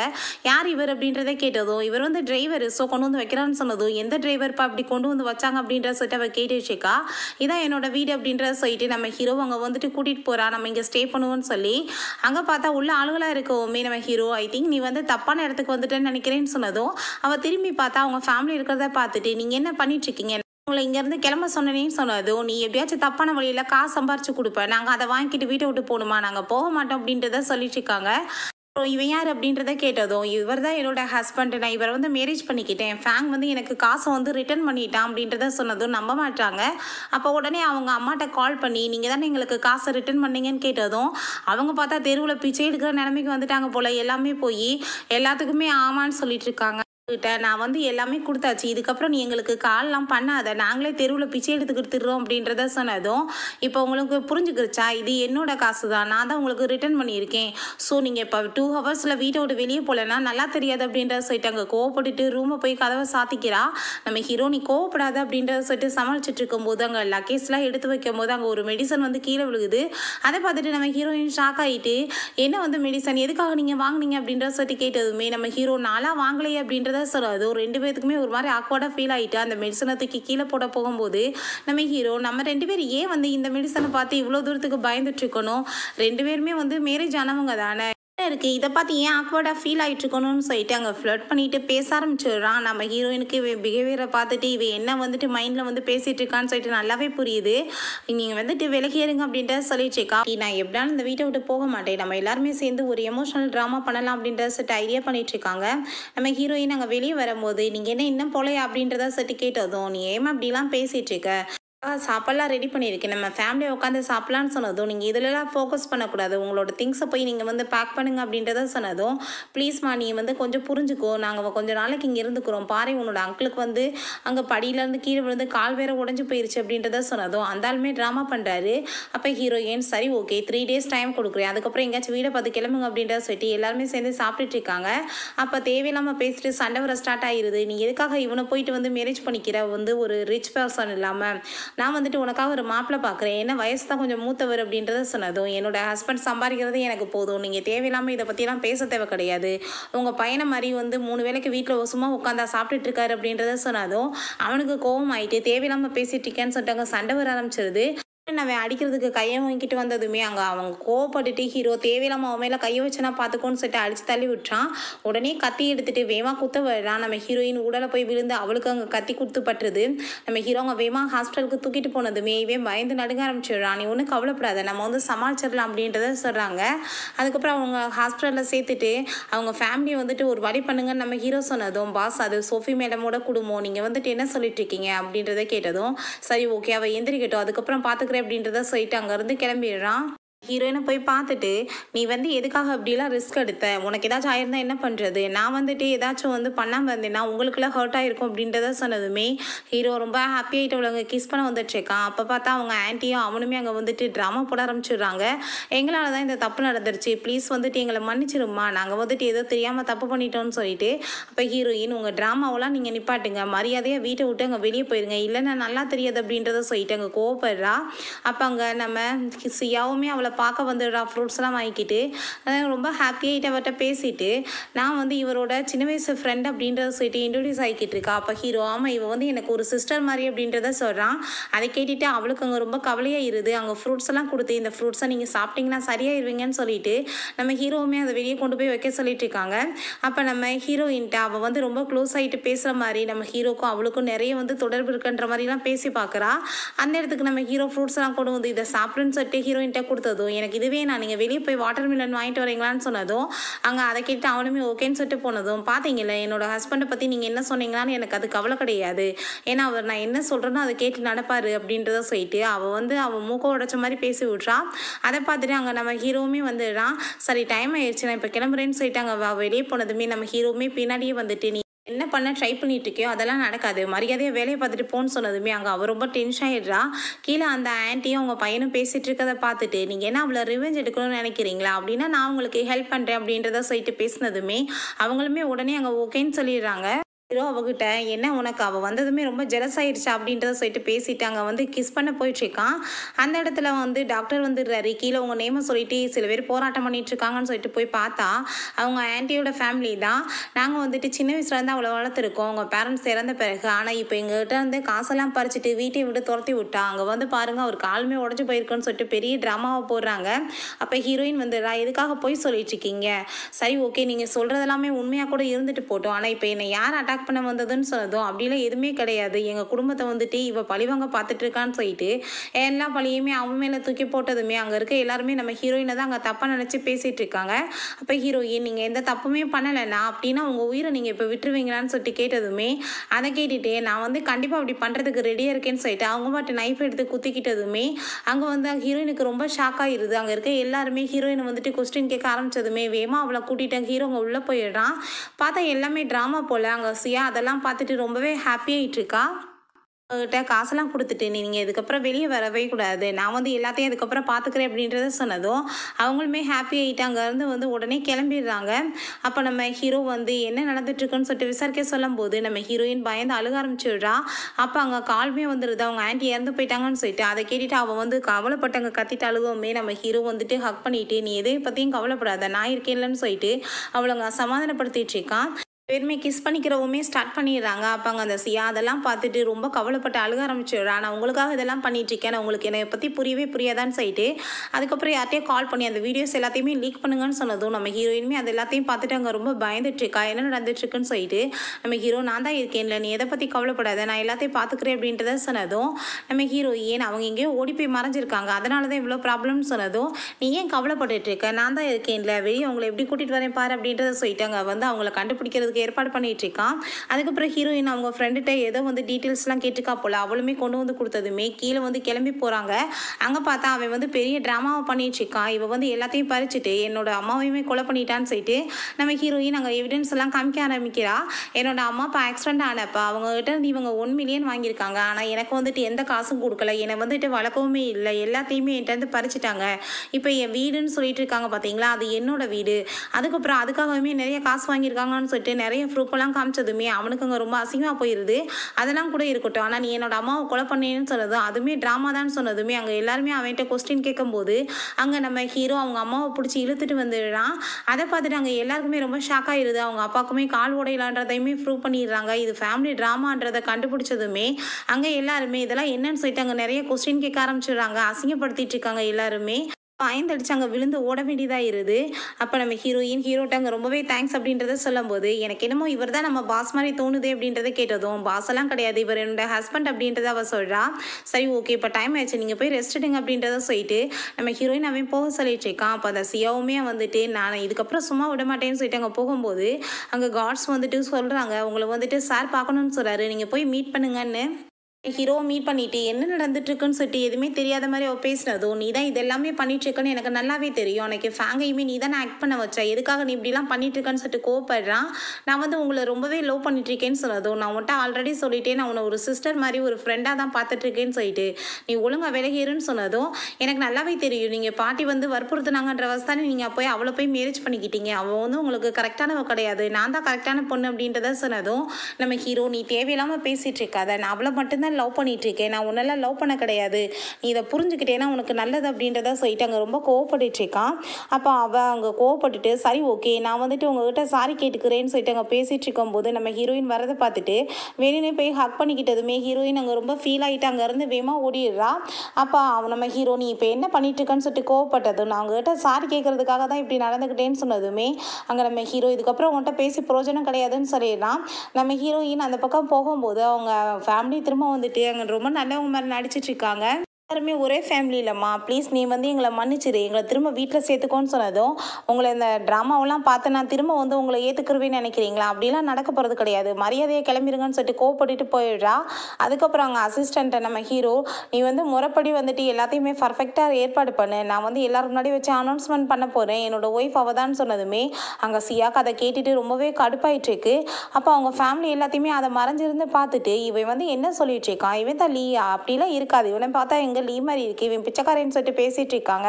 யார் இவர் அப்படின்றத கேட்டதும் இவர் வந்து டிரைவர் ஸோ கொண்டு வந்து வைக்கிறான்னு சொன்னதும் எந்த டிரைவர்ப்பா அப்படி கொண்டு வந்து வச்சாங்க அப்படின்ற சொல்லிட்டு அவள் கேட்டுச்சுக்கா இதான் என்னோட வீடு அப்படின்றத சொல்லிட்டு நம்ம ஹீரோ அங்கே வந்துட்டு கூட்டிகிட்டு போகிறா நம்ம இங்கே ஸ்டே பண்ணுவோம்னு சொல்லி அங்கே பார்த்தா உள்ள ஆளுகளாக இருக்கவுமே நம்ம ஹீரோ ஐ திங்க் நீ வந்து தப்பான இடத்துக்கு வந்துட்டேன்னு நினைக்கிறேன்னு சொன்னதும் அவள் திரும்பி பார்த்தா அவங்க ஃபேமிலி இருக்கிறத பார்த்துட்டு போயிட்டு நீங்கள் என்ன பண்ணிட்டுருக்கீங்க உங்களை இங்கேருந்து கிளம்ப சொன்னேன்னு சொன்னதோ நீ எப்படியாச்சும் தப்பான வழியில் காசு சம்பாரிச்சு கொடுப்பேன் நாங்கள் அதை வாங்கிட்டு வீட்டை விட்டு போகணுமா நாங்கள் போக மாட்டோம் அப்படின்றத சொல்லிட்டு இருக்காங்க அப்புறம் இவன் யார் அப்படின்றத கேட்டதும் இவர் தான் என்னோட ஹஸ்பண்ட் நான் இவரை வந்து மேரேஜ் பண்ணிக்கிட்டேன் என் ஃபேங் வந்து எனக்கு காசை வந்து ரிட்டர்ன் பண்ணிட்டான் அப்படின்றத சொன்னதும் நம்ப மாட்டாங்க அப்போ உடனே அவங்க அம்மாட்ட கால் பண்ணி நீங்கள் தானே எங்களுக்கு காசை ரிட்டர்ன் பண்ணீங்கன்னு கேட்டதும் அவங்க பார்த்தா தெருவில் பிச்சை எடுக்கிற நிலைமைக்கு வந்துட்டாங்க போல் எல்லாமே போய் எல்லாத்துக்குமே ஆமான்னு சொல்லிட்டு இருக்காங்க கிட்ட நான் வந்து எல்லாமே கொடுத்தாச்சு இதுக்கப்புறம் நீ எங்களுக்கு கால்லாம் பண்ணாத நாங்களே தெருவில் பிச்சை எடுத்து கொடுத்துடுறோம் அப்படின்றத சொன்னதும் இப்போ உங்களுக்கு புரிஞ்சுக்கிருச்சா இது என்னோட காசு தான் நான் தான் உங்களுக்கு ரிட்டர்ன் பண்ணியிருக்கேன் ஸோ நீங்கள் இப்போ டூ ஹவர்ஸில் வீட்டை விட்டு வெளியே போகலன்னா நல்லா தெரியாது அப்படின்றத சொல்லிட்டு அங்கே கோவப்பட்டுட்டு ரூமை போய் கதவை சாத்திக்கிறா நம்ம ஹீரோ நீ கோவப்படாத அப்படின்றத சொல்லிட்டு சமாளிச்சுட்டு இருக்கும்போது அங்கே லக்கேஸ்லாம் எடுத்து வைக்கும் போது அங்கே ஒரு மெடிசன் வந்து கீழே விழுகுது அதை பார்த்துட்டு நம்ம ஹீரோயின் ஷாக் ஆகிட்டு என்ன வந்து மெடிசன் எதுக்காக நீங்கள் வாங்கினீங்க அப்படின்றத சொல்லிட்டு கேட்டதுமே நம்ம ஹீரோ நாளாக வாங்கலையே அப்படின்றத தான் சொல்ல அது ஒரு ரெண்டு பேருக்குமே ஒரு மாதிரி ஆக்வார்டாக ஃபீல் ஆகிட்டு அந்த மெடிசனை தூக்கி கீழே போட போகும்போது நம்ம ஹீரோ நம்ம ரெண்டு பேர் ஏன் வந்து இந்த மெடிசனை பார்த்து இவ்வளோ தூரத்துக்கு பயந்துட்டு இருக்கணும் ரெண்டு பேருமே வந்து மேரேஜ் ஆனவங்க தானே இருக்குது இதை பார்த்து ஏன் ஆக்வர்டாக ஃபீல் ஆகிட்டு இருக்கணும்னு சொல்லிட்டு அங்கே ஃப்ளட் பண்ணிவிட்டு பேச ஆரம்பிச்சிடுறான் நம்ம ஹீரோயினுக்கு இவ பிஹேவியரை பார்த்துட்டு இவ என்ன வந்துட்டு மைண்டில் வந்து பேசிகிட்டு இருக்கான்னு சொல்லிட்டு நல்லாவே புரியுது நீங்கள் வந்துட்டு விலகியிருங்க அப்படின்றத சொல்லிட்டுருக்கா நான் எப்படின்னு இந்த வீட்டை விட்டு போக மாட்டேன் நம்ம எல்லாருமே சேர்ந்து ஒரு எமோஷனல் ட்ராமா பண்ணலாம் அப்படின்றத சொல்லிட்டு ஐடியா பண்ணிகிட்ருக்காங்க நம்ம ஹீரோயின் அங்கே வெளியே வரும்போது நீங்கள் என்ன இன்னும் போலையா அப்படின்றத சொல்லிட்டு கேட்டதும் நீ ஏமா அப்படிலாம் பேசிகிட்டு இருக்க சாப்பாடுலாம் ரெடி பண்ணியிருக்கேன் நம்ம ஃபேமிலியை உட்காந்து சாப்பிட்லான்னு சொன்னதும் நீங்கள் இதிலலாம் ஃபோக்கஸ் பண்ணக்கூடாது உங்களோட திங்ஸை போய் நீங்கள் வந்து பேக் பண்ணுங்க அப்படின்றத சொன்னதும் ப்ளீஸ்மா நீ வந்து கொஞ்சம் புரிஞ்சுக்கோ நாங்கள் கொஞ்சம் நாளைக்கு இங்கே இருந்துக்கிறோம் பாரு உன்னோட அங்கிளுக்கு வந்து அங்கே படியிலேருந்து கீழே விழுந்து கால் வேற உடஞ்சி போயிருச்சு அப்படின்றத சொன்னதும் அந்தாலுமே ட்ராமா பண்ணுறாரு அப்போ ஹீரோயின் சரி ஓகே த்ரீ டேஸ் டைம் கொடுக்குறேன் அதுக்கப்புறம் எங்கேயாச்சும் வீடை பார்த்து கிளம்புங்க அப்படின்றத சொல்லிட்டு எல்லாருமே சேர்ந்து சாப்பிட்டுட்டு இருக்காங்க அப்போ தேவையில்லாமல் பேசிட்டு சண்டை வர ஸ்டார்ட் ஆயிடுது நீ எதுக்காக இவனை போயிட்டு வந்து மேரேஜ் பண்ணிக்கிற வந்து ஒரு ரிச் பர்சன் இல்லாமல் நான் வந்துட்டு உனக்காக ஒரு மாப்பிள்ளை பார்க்குறேன் என்ன வயசு தான் கொஞ்சம் மூத்தவர் அப்படின்றத சொன்னதும் என்னோட ஹஸ்பண்ட் சம்பாதிக்கிறது எனக்கு போதும் நீங்கள் தேவையில்லாமல் இதை பற்றிலாம் பேச தேவை கிடையாது உங்கள் பையனை மாதிரி வந்து மூணு வேலைக்கு வீட்டில் சும்மா உட்காந்தா சாப்பிட்டுட்டு இருக்காரு அப்படின்றத சொன்னதும் அவனுக்கு கோவம் ஆகிட்டு தேவையில்லாமல் பேசிட்டு இருக்கேன்னு சொல்லிட்டு அங்கே சண்டை வர ஆரம்பிச்சிருது அவன் அடிக்கிறதுக்கு கையை வாங்கிட்டு வந்ததுமே அங்கே அவங்க கோவப்பட்டுட்டு ஹீரோ தேவையில்லாம அவன் மேலே கையை வச்சனா பார்த்துக்கோன்னு சொல்லிட்டு அடிச்சு தள்ளி விட்டான் உடனே கத்தி எடுத்துட்டு வேமா குத்த வரலாம் நம்ம ஹீரோயின் உடலை போய் விழுந்து அவளுக்கு அங்கே கத்தி கொடுத்து பட்டுறது நம்ம ஹீரோ அவங்க வேமா ஹாஸ்பிட்டலுக்கு தூக்கிட்டு போனதுமே இவன் பயந்து நடுங்க ஆரம்பிச்சிடுறான் நீ ஒன்றும் கவலைப்படாத நம்ம வந்து சமாளிச்சிடலாம் அப்படின்றத சொல்கிறாங்க அதுக்கப்புறம் அவங்க ஹாஸ்பிட்டலில் சேர்த்துட்டு அவங்க ஃபேமிலி வந்துட்டு ஒரு வழி பண்ணுங்கன்னு நம்ம ஹீரோ சொன்னதும் பாஸ் அது சோஃபி மேடமோட குடும்பம் நீங்கள் வந்துட்டு என்ன சொல்லிட்டு இருக்கீங்க அப்படின்றத கேட்டதும் சரி ஓகே அவள் எந்திரிக்கட்டும் அதுக்கப்புறம் பார்த்துக்கிற அப்படின்றத சொல்லிட்டு அங்கேருந்து கிளம்பிடுறான் ஹீரோயினை போய் பார்த்துட்டு நீ வந்து எதுக்காக அப்படிலாம் ரிஸ்க் எடுத்த உனக்கு ஏதாச்சும் ஆயிருந்தா என்ன பண்ணுறது நான் வந்துட்டு ஏதாச்சும் வந்து பண்ணாமல் வந்தேன்னா உங்களுக்குலாம் ஹர்ட் ஆகிருக்கும் அப்படின்றத சொன்னதுமே ஹீரோ ரொம்ப ஹாப்பி ஆகிட்டு அவங்க கிஸ் பண்ண வந்துட்டுருக்கான் அப்போ பார்த்தா அவங்க ஆண்டியும் அவனுமே அங்கே வந்துட்டு ட்ராமா போட ஆரம்பிச்சிடுறாங்க எங்களால் தான் இந்த தப்பு நடந்துருச்சு ப்ளீஸ் வந்துட்டு எங்களை மன்னிச்சிருமா நாங்கள் வந்துட்டு ஏதோ தெரியாமல் தப்பு பண்ணிட்டோம்னு சொல்லிட்டு அப்போ ஹீரோயின் உங்கள் ட்ராமாவெல்லாம் நீங்கள் நிப்பாட்டுங்க மரியாதையாக வீட்டை விட்டு அங்கே வெளியே போயிருங்க இல்லைன்னா நல்லா தெரியாது அப்படின்றத சொல்லிட்டு அங்கே கோவப்படுறா அப்போ அங்கே நம்ம சியாவுமே அவளை அவளை பார்க்க வந்துடுறா ஃப்ரூட்ஸ்லாம் வாங்கிக்கிட்டு ரொம்ப ஹாப்பியாக அவர்கிட்ட பேசிட்டு நான் வந்து இவரோட சின்ன வயசு ஃப்ரெண்ட் அப்படின்றத சொல்லிட்டு இன்ட்ரடியூஸ் ஆகிக்கிட்டு இருக்கா அப்போ ஹீரோ ஆமாம் இவன் வந்து எனக்கு ஒரு சிஸ்டர் மாதிரி அப்படின்றத சொல்கிறான் அதை கேட்டுட்டு அவளுக்கு அங்கே ரொம்ப கவலையாக இருது அங்கே ஃப்ரூட்ஸ் எல்லாம் கொடுத்து இந்த ஃப்ரூட்ஸை நீங்கள் சாப்பிட்டீங்கன்னா சரியாயிருவீங்கன்னு சொல்லிட்டு நம்ம ஹீரோவுமே அதை வெளியே கொண்டு போய் வைக்க சொல்லிட்டு இருக்காங்க அப்போ நம்ம ஹீரோயின்ட்ட அவள் வந்து ரொம்ப க்ளோஸ் ஆகிட்டு பேசுகிற மாதிரி நம்ம ஹீரோக்கும் அவளுக்கும் நிறைய வந்து தொடர்பு இருக்குன்ற மாதிரிலாம் பேசி பார்க்குறா அந்த இடத்துக்கு நம்ம ஹீரோ ஃப்ரூட்ஸ்லாம் கொண்டு வந்து இதை சாப்பிடுன்னு சொல்லிட்டு ஹீரோயின்ட்ட கொடுத்தது சொன்னதும் எனக்கு இதுவே நான் நீங்கள் வெளியே போய் வாட்டர் மில்லன் வாங்கிட்டு வரீங்களான்னு சொன்னதும் அங்கே அதை கேட்டு அவனுமே ஓகேன்னு சொல்லிட்டு போனதும் பார்த்தீங்களா என்னோடய ஹஸ்பண்டை பற்றி நீங்கள் என்ன சொன்னீங்களான்னு எனக்கு அது கவலை கிடையாது ஏன்னா அவர் நான் என்ன சொல்கிறேனோ அதை கேட்டு நடப்பார் அப்படின்றத சொல்லிட்டு அவள் வந்து அவள் மூக்க உடச்ச மாதிரி பேசி விட்றா அதை பார்த்துட்டு அங்கே நம்ம ஹீரோவுமே வந்துடுறான் சரி டைம் ஆயிடுச்சு நான் இப்போ கிளம்புறேன்னு சொல்லிட்டு அங்கே வெளியே போனதுமே நம்ம ஹீரோவுமே பின்னாடியே வந்துட்டு நீ என்ன பண்ண ட்ரை இருக்கியோ அதெல்லாம் நடக்காது மரியாதையாக வேலையை பார்த்துட்டு போன்னு சொன்னதுமே அங்கே அவர் ரொம்ப டென்ஷன் ஆகிடுறா கீழே அந்த ஆன்ட்டியும் அவங்க பையனும் பேசிட்டு இருக்கதை பார்த்துட்டு நீங்கள் என்ன அவளை ரிவெஞ்ச் எடுக்கணும்னு நினைக்கிறீங்களா அப்படின்னா நான் உங்களுக்கு ஹெல்ப் பண்ணுறேன் அப்படின்றத சொல்லிட்டு பேசினதுமே அவங்களுமே உடனே அங்கே ஓகேன்னு சொல்லிடுறாங்க ஹீரோ அவகிட்ட என்ன உனக்கு அவள் வந்ததுமே ரொம்ப ஜெலஸ் ஆயிடுச்சா அப்படின்றத சொல்லிட்டு பேசிட்டு அங்கே வந்து கிஸ் பண்ண போயிட்டுருக்கான் அந்த இடத்துல வந்து டாக்டர் வந்துடுறாரு கீழே உங்கள் நேமை சொல்லிட்டு சில பேர் போராட்டம் பண்ணிட்டுருக்காங்கன்னு சொல்லிட்டு போய் பார்த்தா அவங்க ஆண்டியோட ஃபேமிலி தான் நாங்கள் வந்துட்டு சின்ன வயசுலேருந்து அவ்வளோ வளர்த்துருக்கோம் உங்கள் பேரண்ட்ஸ் இறந்த பிறகு ஆனால் இப்போ எங்ககிட்ட வந்து காசெல்லாம் பறிச்சிட்டு வீட்டை விட்டு துரத்தி விட்டா அங்கே வந்து பாருங்கள் அவர் காலமே உடஞ்சி போயிருக்குன்னு சொல்லிட்டு பெரிய ட்ராமாவை போடுறாங்க அப்போ ஹீரோயின் வந்துடுறா எதுக்காக போய் சொல்லிட்டு இருக்கீங்க சரி ஓகே நீங்கள் சொல்கிறதெல்லாமே உண்மையாக கூட இருந்துட்டு போட்டோம் ஆனால் இப்போ என்னை யார் அட்டாக் அட்டாக் பண்ண வந்ததுன்னு சொன்னதும் அப்படிலாம் எதுவுமே கிடையாது எங்கள் குடும்பத்தை வந்துட்டு இவள் பழிவாங்க பார்த்துட்டு இருக்கான்னு சொல்லிட்டு எல்லா பழியுமே அவன் மேலே தூக்கி போட்டதுமே அங்கே இருக்க எல்லாருமே நம்ம ஹீரோயினை தான் அங்கே தப்பாக நினச்சி பேசிகிட்டு இருக்காங்க அப்போ ஹீரோயின் நீங்கள் எந்த தப்புமே பண்ணலைன்னா அப்படின்னா உங்கள் உயிரை நீங்கள் இப்போ விட்டுருவீங்களான்னு சொல்லிட்டு கேட்டதுமே அதை கேட்டுட்டு நான் வந்து கண்டிப்பாக அப்படி பண்ணுறதுக்கு ரெடியாக இருக்கேன்னு சொல்லிட்டு அவங்க பாட்டு நைஃப் எடுத்து குத்திக்கிட்டதுமே அங்கே வந்து ஹீரோயினுக்கு ரொம்ப ஷாக் ஆகிடுது அங்கே இருக்க எல்லாருமே ஹீரோயினை வந்துட்டு கொஸ்டின் கேட்க ஆரம்பித்ததுமே வேமா அவளை கூட்டிட்டேன் ஹீரோ உள்ளே போயிடுறான் பார்த்தா எல்லாமே ட்ராமா போல் அங்கே ஆசையா அதெல்லாம் பார்த்துட்டு ரொம்பவே ஹாப்பியாகிட்டு இருக்கா அவங்ககிட்ட காசெல்லாம் கொடுத்துட்டு நீங்கள் இதுக்கப்புறம் வெளியே வரவே கூடாது நான் வந்து எல்லாத்தையும் அதுக்கப்புறம் பார்த்துக்கிறேன் அப்படின்றத சொன்னதும் அவங்களுமே ஹாப்பி இருந்து வந்து உடனே கிளம்பிடுறாங்க அப்போ நம்ம ஹீரோ வந்து என்ன நடந்துட்டுருக்குன்னு சொல்லிட்டு விசாரிக்க சொல்லும் போது நம்ம ஹீரோயின் பயந்து அழுக ஆரம்பிச்சுடுறா அப்போ அங்கே கால்மே வந்துடுது அவங்க ஆண்டி இறந்து போயிட்டாங்கன்னு சொல்லிட்டு அதை கேட்டுட்டு அவள் வந்து கவலைப்பட்டவங்க கத்திட்டு அழுகவுமே நம்ம ஹீரோ வந்துட்டு ஹக் பண்ணிட்டு நீ எதையும் பற்றியும் கவலைப்படாத நான் இருக்கேன்லன்னு சொல்லிட்டு அவளை அங்கே சமாதானப்படுத்திட்டு இருக்கான் பெருமை கிஸ் பண்ணிக்கிறவுமே ஸ்டார்ட் பண்ணிடுறாங்க அப்போ அங்கே அந்த சியா அதெல்லாம் பார்த்துட்டு ரொம்ப கவலைப்பட்டு அழுக ஆரம்பிச்சிடுறா நான் உங்களுக்காக இதெல்லாம் பண்ணிகிட்ருக்கேன் நான் உங்களுக்கு என்னை பற்றி புரியவே புரியாதான்னு சொல்லிட்டு அதுக்கப்புறம் யார்ட்டையும் கால் பண்ணி அந்த வீடியோஸ் எல்லாத்தையுமே லீக் பண்ணுங்கன்னு சொன்னதும் நம்ம ஹீரோயினுமே அது எல்லாத்தையும் பார்த்துட்டு அங்கே ரொம்ப பயந்துட்டுருக்கா என்ன நடந்துட்டுருக்குன்னு சொல்லிட்டு நம்ம ஹீரோ நான் தான் இல்லை நீ எதை பற்றி கவலைப்படாத நான் எல்லாத்தையும் பார்த்துக்கிறேன் அப்படின்றத சொன்னதும் நம்ம ஹீரோ ஏன் அவங்க எங்கேயோ ஓடி போய் மறைஞ்சிருக்காங்க அதனால தான் இவ்வளோ ப்ராப்ளம்னு சொன்னதும் நீ ஏன் கவலைப்பட்டுட்டு நான் தான் இல்லை வெளியே அவங்களை எப்படி கூட்டிகிட்டு வரேன் பாரு அப்படின்றத சொல்லிட்டு அங்கே வந்து அவங்கள கண்டுபிடிக்கிறதுக்கு அவங்களுக்கு ஏற்பாடு பண்ணிகிட்ருக்கான் அதுக்கப்புறம் ஹீரோயின் அவங்க ஃப்ரெண்டுகிட்ட ஏதோ வந்து டீட்டெயில்ஸ்லாம் கேட்டுக்கா போல் அவளுமே கொண்டு வந்து கொடுத்ததுமே கீழே வந்து கிளம்பி போகிறாங்க அங்கே பார்த்தா அவன் வந்து பெரிய ட்ராமாவை பண்ணிகிட்ருக்கான் இவ வந்து எல்லாத்தையும் பறிச்சுட்டு என்னோட அம்மாவையுமே கொலை பண்ணிட்டான்னு சொல்லிட்டு நம்ம ஹீரோயின் அங்கே எவிடன்ஸ் எல்லாம் காமிக்க ஆரம்பிக்கிறா என்னோட அம்மா இப்போ ஆக்சிடென்ட் ஆனப்ப அவங்க கிட்ட இவங்க ஒன் மில்லியன் வாங்கியிருக்காங்க ஆனால் எனக்கு வந்துட்டு எந்த காசும் கொடுக்கல என்னை வந்துட்டு வளர்க்கவுமே இல்லை எல்லாத்தையுமே என்கிட்ட பறிச்சுட்டாங்க இப்போ என் வீடுன்னு சொல்லிட்டு இருக்காங்க பார்த்தீங்களா அது என்னோட வீடு அதுக்கப்புறம் அதுக்காகவுமே நிறைய காசு வாங்கியிருக்காங்கன்னு சொல்லிட்டு நிறைய ப்ரூஃபெல்லாம் காமிச்சதுமே அவனுக்கு அங்கே ரொம்ப அசிங்கமாக போயிடுது அதெல்லாம் கூட இருக்கட்டும் ஆனால் நீ என்னோட அம்மாவை கொலை பண்ணேன்னு சொன்னது அதுவுமே ட்ராமா தான் சொன்னதுமே அங்கே எல்லாருமே அவன்கிட்ட கொஸ்டின் கேட்கும்போது அங்கே நம்ம ஹீரோ அவங்க அம்மாவை பிடிச்சி இழுத்துட்டு வந்துடுறான் அதை பார்த்துட்டு அங்கே எல்லாருக்குமே ரொம்ப ஷாக் ஆயிடுது அவங்க அப்பாவுக்குமே கால் உடையலான்றதையுமே ப்ரூவ் பண்ணிடுறாங்க இது ஃபேமிலி ட்ராமான்றதை கண்டுபிடிச்சதுமே அங்கே எல்லாருமே இதெல்லாம் என்னன்னு சொல்லிட்டு அங்கே நிறைய கொஸ்டின் கேட்க ஆரம்பிச்சிடுறாங்க அசிங்கப்படுத்திட்டு இருக்காங்க எல்லாருமே பாய்ந்தடிச்சு அங்கே விழுந்து ஓட வேண்டியதாக இருது அப்போ நம்ம ஹீரோயின் ஹீரோட்ட அங்கே ரொம்பவே தேங்க்ஸ் அப்படின்றத சொல்லும்போது எனக்கு என்னமோ இவர் தான் நம்ம பாஸ் மாதிரி தோணுது அப்படின்றத கேட்டதும் பாஸ் எல்லாம் கிடையாது இவர் என்னோட ஹஸ்பண்ட் அப்படின்றத அவள் சொல்கிறா சரி ஓகே இப்போ டைம் ஆயிடுச்சு நீங்கள் போய் ரெஸ்ட் எடுங்க அப்படின்றத சொல்லிட்டு நம்ம ஹீரோயின் அவன் போக சொல்லிட்டு இருக்கான் அப்போ அந்த சியாவுமே வந்துட்டு நான் இதுக்கப்புறம் சும்மா விட மாட்டேன்னு சொல்லிட்டு அங்கே போகும்போது அங்கே காட்ஸ் வந்துட்டு சொல்கிறாங்க உங்களை வந்துட்டு சார் பார்க்கணுன்னு சொல்கிறாரு நீங்கள் போய் மீட் பண்ணுங்கன்னு ஹீரோ மீட் பண்ணிட்டு என்ன நடந்துட்டு இருக்குன்னு சொல்லிட்டு எதுவுமே தெரியாத மாதிரி அவள் பேசினதும் நீ தான் இதெல்லாமே பண்ணிட்டு இருக்கன்னு எனக்கு நல்லாவே தெரியும் எனக்கு ஃபேங்கையுமே நீ தானே ஆக்ட் பண்ண வச்ச எதுக்காக நீ இப்படிலாம் பண்ணிட்டு இருக்கன்னு சொல்லிட்டு கோப்படுறான் நான் வந்து உங்களை ரொம்பவே லோ பண்ணிட்டு இருக்கேன்னு சொன்னதும் நான் உன்ட்ட ஆல்ரெடி சொல்லிட்டே நான் உன்னை ஒரு சிஸ்டர் மாதிரி ஒரு ஃப்ரெண்டாக தான் பார்த்துட்டு இருக்கேன்னு சொல்லிட்டு நீ ஒழுங்காக விலகிறன்னு சொன்னதும் எனக்கு நல்லாவே தெரியும் நீங்கள் பாட்டி வந்து வற்புறுத்துனாங்கன்ற வசதி தானே நீங்கள் போய் அவ்வளோ போய் மேரேஜ் பண்ணிக்கிட்டீங்க அவள் வந்து உங்களுக்கு கரெக்டானவ கிடையாது நான் தான் கரெக்டான பொண்ணு அப்படின்றத சொன்னதும் நம்ம ஹீரோ நீ தேவையில்லாமல் பேசிகிட்டு இருக்காத நான் அவ்வளோ மட்டும்தான் தான் லவ் பண்ணிகிட்ருக்கேன் நான் உன்னெல்லாம் லவ் பண்ண கிடையாது நீ இதை புரிஞ்சுக்கிட்டேன்னா உனக்கு நல்லது அப்படின்றத சொல்லிட்டு அங்கே ரொம்ப இருக்கான் அப்போ அவன் அங்கே கோவப்பட்டுட்டு சரி ஓகே நான் வந்துட்டு உங்ககிட்ட சாரி கேட்டுக்கிறேன்னு சொல்லிட்டு அங்கே இருக்கும் போது நம்ம ஹீரோயின் வரதை பார்த்துட்டு வெளியே போய் ஹக் பண்ணிக்கிட்டதுமே ஹீரோயின் அங்கே ரொம்ப ஃபீல் ஆகிட்டு அங்கேருந்து வேகமாக ஓடிடுறா அப்போ நம்ம ஹீரோ நீ இப்போ என்ன பண்ணிட்டுருக்கன்னு சொல்லிட்டு கோவப்பட்டதும் நான் அவங்ககிட்ட சாரி கேட்குறதுக்காக தான் இப்படி நடந்துக்கிட்டேன்னு சொன்னதுமே அங்கே நம்ம ஹீரோ இதுக்கப்புறம் உங்கள்கிட்ட பேசி பிரயோஜனம் கிடையாதுன்னு சொல்லிடுறான் நம்ம ஹீரோயின் அந்த பக்கம் போகும்போது அவங்க ஃபேமிலி திரும்ப வந்துட்டு அங்கே ரொம்ப நல்லவங்க மாதிரி நடிச்சிட்ருக்காங்க எல்லாருமே ஒரே ஃபேமிலி இல்லைம்மா ப்ளீஸ் நீ வந்து எங்களை மன்னிச்சிரு எங்களை திரும்ப வீட்டில் சேர்த்துக்கோன்னு சொன்னதும் உங்களை இந்த ட்ராமாவெல்லாம் பார்த்து நான் திரும்ப வந்து உங்களை ஏற்றுக்குருவேன்னு நினைக்கிறீங்களா அப்படிலாம் நடக்க போகிறது கிடையாது மரியாதையை கிளம்பிடுங்கன்னு சொல்லிட்டு கோவப்பட்டுட்டு போயிடுறா அதுக்கப்புறம் அங்கே அசிஸ்டண்ட்டை நம்ம ஹீரோ நீ வந்து முறைப்படி வந்துட்டு எல்லாத்தையுமே பர்ஃபெக்டாக ஏற்பாடு பண்ணு நான் வந்து எல்லாருக்கு முன்னாடி வச்சு அனௌன்ஸ்மெண்ட் பண்ண போகிறேன் என்னோடய ஒய்ஃப் அவள் தான் சொன்னதுமே அங்கே சியாக் அதை கேட்டுட்டு ரொம்பவே கடுப்பாயிட்டிருக்கு அப்போ அவங்க ஃபேமிலி எல்லாத்தையுமே அதை மறைஞ்சிருந்து பார்த்துட்டு இவன் வந்து என்ன சொல்லிட்டு இருக்கான் இவன் தான் லீயா அப்படிலாம் இருக்காது இவனை பார்த்தா எங்கள் கொஞ்சம் லீவ் மாதிரி இருக்கு இவன் பிச்சைக்காரன்னு சொல்லிட்டு பேசிகிட்டு இருக்காங்க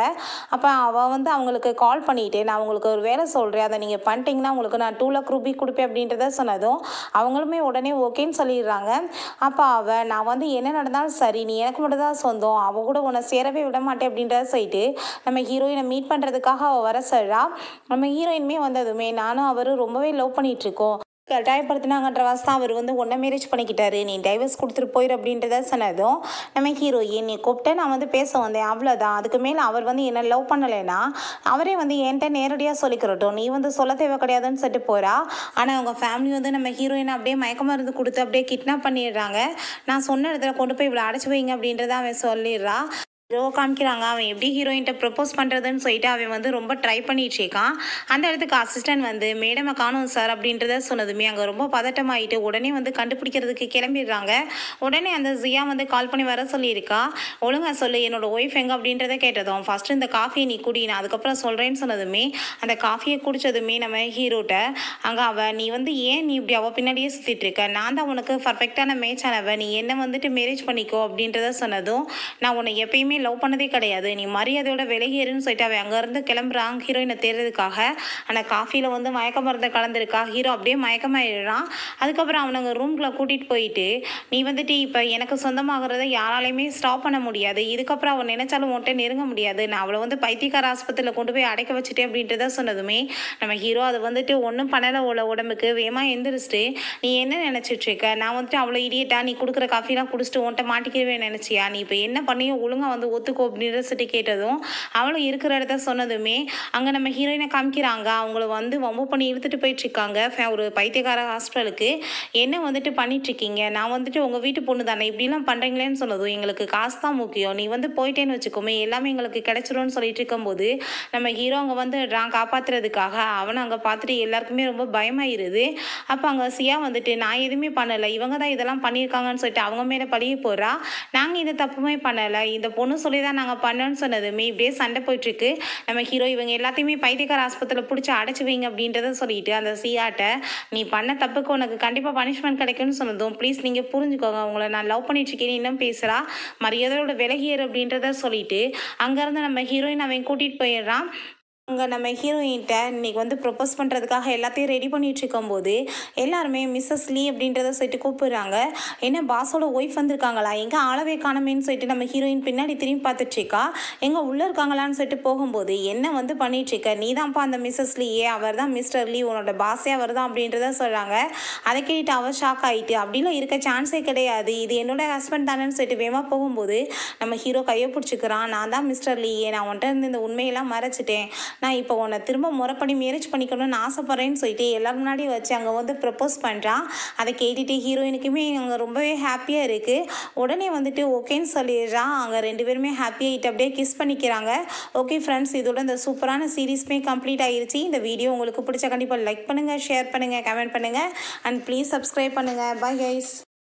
அப்போ அவள் வந்து அவங்களுக்கு கால் பண்ணிவிட்டு நான் உங்களுக்கு ஒரு வேலை சொல்கிறேன் அதை நீங்கள் பண்ணிட்டீங்கன்னா உங்களுக்கு நான் டூ லேக் ரூபி கொடுப்பேன் அப்படின்றத சொன்னதும் அவங்களுமே உடனே ஓகேன்னு சொல்லிடுறாங்க அப்போ அவள் நான் வந்து என்ன நடந்தாலும் சரி நீ எனக்கு மட்டும் தான் சொந்தம் அவள் கூட உன்னை சேரவே விட மாட்டேன் அப்படின்றத சொல்லிட்டு நம்ம ஹீரோயினை மீட் பண்ணுறதுக்காக அவள் வர சொல்கிறா நம்ம ஹீரோயினுமே வந்ததுமே நானும் அவரும் ரொம்பவே லவ் பண்ணிகிட்ருக்கோம் கட்டாயப்படுத்தினாங்கன்ற தான் அவர் வந்து ஒன்றை மேரேஜ் பண்ணிக்கிட்டாரு நீ டைவர்ஸ் கொடுத்துட்டு போயிரு அப்படின்றத சொன்னதும் நம்ம ஹீரோயின் நீ கூப்பிட்டு நான் வந்து பேச வந்தேன் அவ்வளோதான் அதுக்கு மேலே அவர் வந்து என்ன லவ் பண்ணலைன்னா அவரே வந்து என்கிட்ட நேரடியாக சொல்லிக்கிறட்டும் நீ வந்து சொல்ல தேவை கிடையாதுன்னு சொல்லிட்டு போகிறா ஆனால் அவங்க ஃபேமிலி வந்து நம்ம ஹீரோயின் அப்படியே மயக்க மருந்து கொடுத்து அப்படியே கிட்னாப் பண்ணிடுறாங்க நான் சொன்ன இடத்துல கொண்டு போய் இவ்வளோ அடைச்சி வைங்க அப்படின்றத அவன் சொல்லிடுறா ஹீரோ காமிக்கிறாங்க அவன் எப்படி ஹீரோயின்ட்ட ப்ரப்போஸ் பண்ணுறதுன்னு சொல்லிட்டு அவன் வந்து ரொம்ப ட்ரை பண்ணிட்டு இருக்கான் அந்த இடத்துக்கு அசிஸ்டன்ட் வந்து மேடமை காணும் சார் அப்படின்றத சொன்னதுமே அங்கே ரொம்ப பதட்டமாயிட்டு உடனே வந்து கண்டுபிடிக்கிறதுக்கு கிளம்பிடுறாங்க உடனே அந்த ஜியா வந்து கால் பண்ணி வர சொல்லியிருக்கா ஒழுங்கா சொல்லு என்னோடய ஒய்ஃப் எங்கே அப்படின்றத கேட்டதும் ஃபஸ்ட்டு இந்த காஃபியை நீ குடி நான் அதுக்கப்புறம் சொல்கிறேன்னு சொன்னதுமே அந்த காஃபியை குடித்ததுமே நம்ம ஹீரோட்ட அங்கே அவள் நீ வந்து ஏன் நீ இப்படி அவள் பின்னாடியே சுற்றிட்டு இருக்க நான் தான் உனக்கு பர்ஃபெக்டான மேட்ச் ஆனவ நீ என்ன வந்துட்டு மேரேஜ் பண்ணிக்கோ அப்படின்றத சொன்னதும் நான் உன்னை எப்பயுமே லவ் பண்ணதே கிடையாது நீ மரியாதையோட விலகிருன்னு சொல்லிட்டு அவன் அங்கேருந்து கிளம்புறான் ஹீரோயினை தேர்றதுக்காக ஆனால் காஃபியில் வந்து மயக்க மருந்தை கலந்துருக்கா ஹீரோ அப்படியே மயக்கமாயிடுறான் அதுக்கப்புறம் அவனுங்க ரூம்குள்ளே கூட்டிகிட்டு போயிட்டு நீ வந்துட்டு இப்போ எனக்கு சொந்தமாகிறத யாராலையுமே ஸ்டாப் பண்ண முடியாது இதுக்கப்புறம் அவன் நினைச்சாலும் உன்ட்டே நெருங்க முடியாது நான் அவளை வந்து பைத்தியக்கார ஆஸ்பத்திரியில் கொண்டு போய் அடைக்க வச்சுட்டேன் அப்படின்றத சொன்னதுமே நம்ம ஹீரோ அது வந்துட்டு ஒன்றும் பண்ணலை உள்ள உடம்புக்கு வேமா எந்திரிச்சிட்டு நீ என்ன நினச்சிட்டு இருக்க நான் வந்துட்டு அவ்வளோ இடியட்டா நீ கொடுக்குற காஃபிலாம் குடிச்சிட்டு உன்ட்ட மாட்டிக்கவே நினச்சியா நீ இப்போ என்ன பண்ணியும் ஒழுங்காக வந்து ஒத்துக்கோ அப்படின்ற சொல்லிட்டு கேட்டதும் அவளும் இருக்கிற இடத்த சொன்னதுமே அங்கே நம்ம ஹீரோயினை காமிக்கிறாங்க அவங்கள வந்து வம்பு பண்ணி இழுத்துட்டு போயிட்டுருக்காங்க ஒரு பைத்தியக்கார ஹாஸ்பிட்டலுக்கு என்ன வந்துட்டு பண்ணிட்டுருக்கீங்க நான் வந்துட்டு உங்கள் வீட்டு பொண்ணு தானே இப்படிலாம் பண்ணுறீங்களேன்னு சொன்னதும் எங்களுக்கு காசு தான் முக்கியம் நீ வந்து போயிட்டேன்னு வச்சுக்கோமே எல்லாமே எங்களுக்கு கிடச்சிரும்னு சொல்லிட்டு இருக்கும்போது நம்ம ஹீரோ அங்கே வந்து நான் காப்பாற்றுறதுக்காக அவனை அங்கே பார்த்துட்டு எல்லாருக்குமே ரொம்ப பயமாயிருது அப்போ அங்கே சியா வந்துட்டு நான் எதுவுமே பண்ணலை இவங்க தான் இதெல்லாம் பண்ணியிருக்காங்கன்னு சொல்லிட்டு அவங்க மேலே பழிய போகிறா நாங்கள் இந்த தப்புமே பண்ணலை இந்த பொண்ணு போதும் சொல்லி தான் நாங்கள் பண்ணோன்னு சொன்னதுமே இப்படியே சண்டை போயிட்டுருக்கு நம்ம ஹீரோ இவங்க எல்லாத்தையுமே பைத்தியக்கார ஆஸ்பத்திரியில் பிடிச்சி அடைச்சி வைங்க அப்படின்றத சொல்லிட்டு அந்த சியாட்டை நீ பண்ண தப்புக்கு உனக்கு கண்டிப்பாக பனிஷ்மெண்ட் கிடைக்கும்னு சொன்னதும் ப்ளீஸ் நீங்கள் புரிஞ்சுக்கோங்க உங்களை நான் லவ் பண்ணிட்டுருக்கேன் இன்னும் பேசுகிறா மரியாதையோட விலகியர் அப்படின்றத சொல்லிட்டு அங்கேருந்து நம்ம ஹீரோயின் அவன் கூட்டிகிட்டு போயிடுறான் அங்கே நம்ம ஹீரோயின்கிட்ட இன்றைக்கி வந்து ப்ரொப்போஸ் பண்ணுறதுக்காக எல்லாத்தையும் ரெடி பண்ணிகிட்டு இருக்கும்போது எல்லாருமே மிஸ்ஸஸ் லீ அப்படின்றத சொல்லிட்டு கூப்பிடுறாங்க என்ன பாஸோட ஒய்ஃப் வந்திருக்காங்களா எங்கே ஆளவே காணமேன்னு சொல்லிட்டு நம்ம ஹீரோயின் பின்னாடி திரும்பி இருக்கா எங்கே உள்ளே இருக்காங்களான்னு சொல்லிட்டு போகும்போது என்ன வந்து பண்ணிகிட்ருக்க நீ தான்ப்பா அந்த மிஸ்ஸஸ் லீயே அவர் தான் மிஸ்டர் லீ உன்னோட பாஸே அவர் தான் அப்படின்றத சொல்கிறாங்க அதை கேட்டுட்டு அவர் ஷாக் ஆகிட்டு அப்படின்னு இருக்க சான்ஸே கிடையாது இது என்னோட ஹஸ்பண்ட் தானேன்னு சொல்லிட்டு வேமா போகும்போது நம்ம ஹீரோ கையை பிடிச்சிக்கிறான் நான் தான் மிஸ்டர் லீயே நான் உன்ட்டு இருந்து இந்த உண்மையெல்லாம் மறைச்சிட்டேன் நான் இப்போ உன்னை திரும்ப முறைப்படி மேரேஜ் பண்ணிக்கணும்னு ஆசைப்பட்றேன்னு சொல்லிட்டு எல்லோரும் முன்னாடி வச்சு அங்கே வந்து ப்ரப்போஸ் பண்ணுறான் அதை கேட்டுட்டு ஹீரோயினுக்குமே அங்கே ரொம்பவே ஹாப்பியாக இருக்குது உடனே வந்துட்டு ஓகேன்னு சொல்லிடுறான் அங்கே ரெண்டு பேருமே ஹாப்பியாகிட்டு அப்படியே கிஸ் பண்ணிக்கிறாங்க ஓகே ஃப்ரெண்ட்ஸ் இதோட இந்த சூப்பரான சீரீஸ்மே கம்ப்ளீட் ஆகிருச்சு இந்த வீடியோ உங்களுக்கு பிடிச்ச கண்டிப்பாக லைக் பண்ணுங்கள் ஷேர் பண்ணுங்கள் கமெண்ட் பண்ணுங்கள் அண்ட் ப்ளீஸ் சப்ஸ்கிரைப் பண்ணுங்கள் பாய் கைஸ்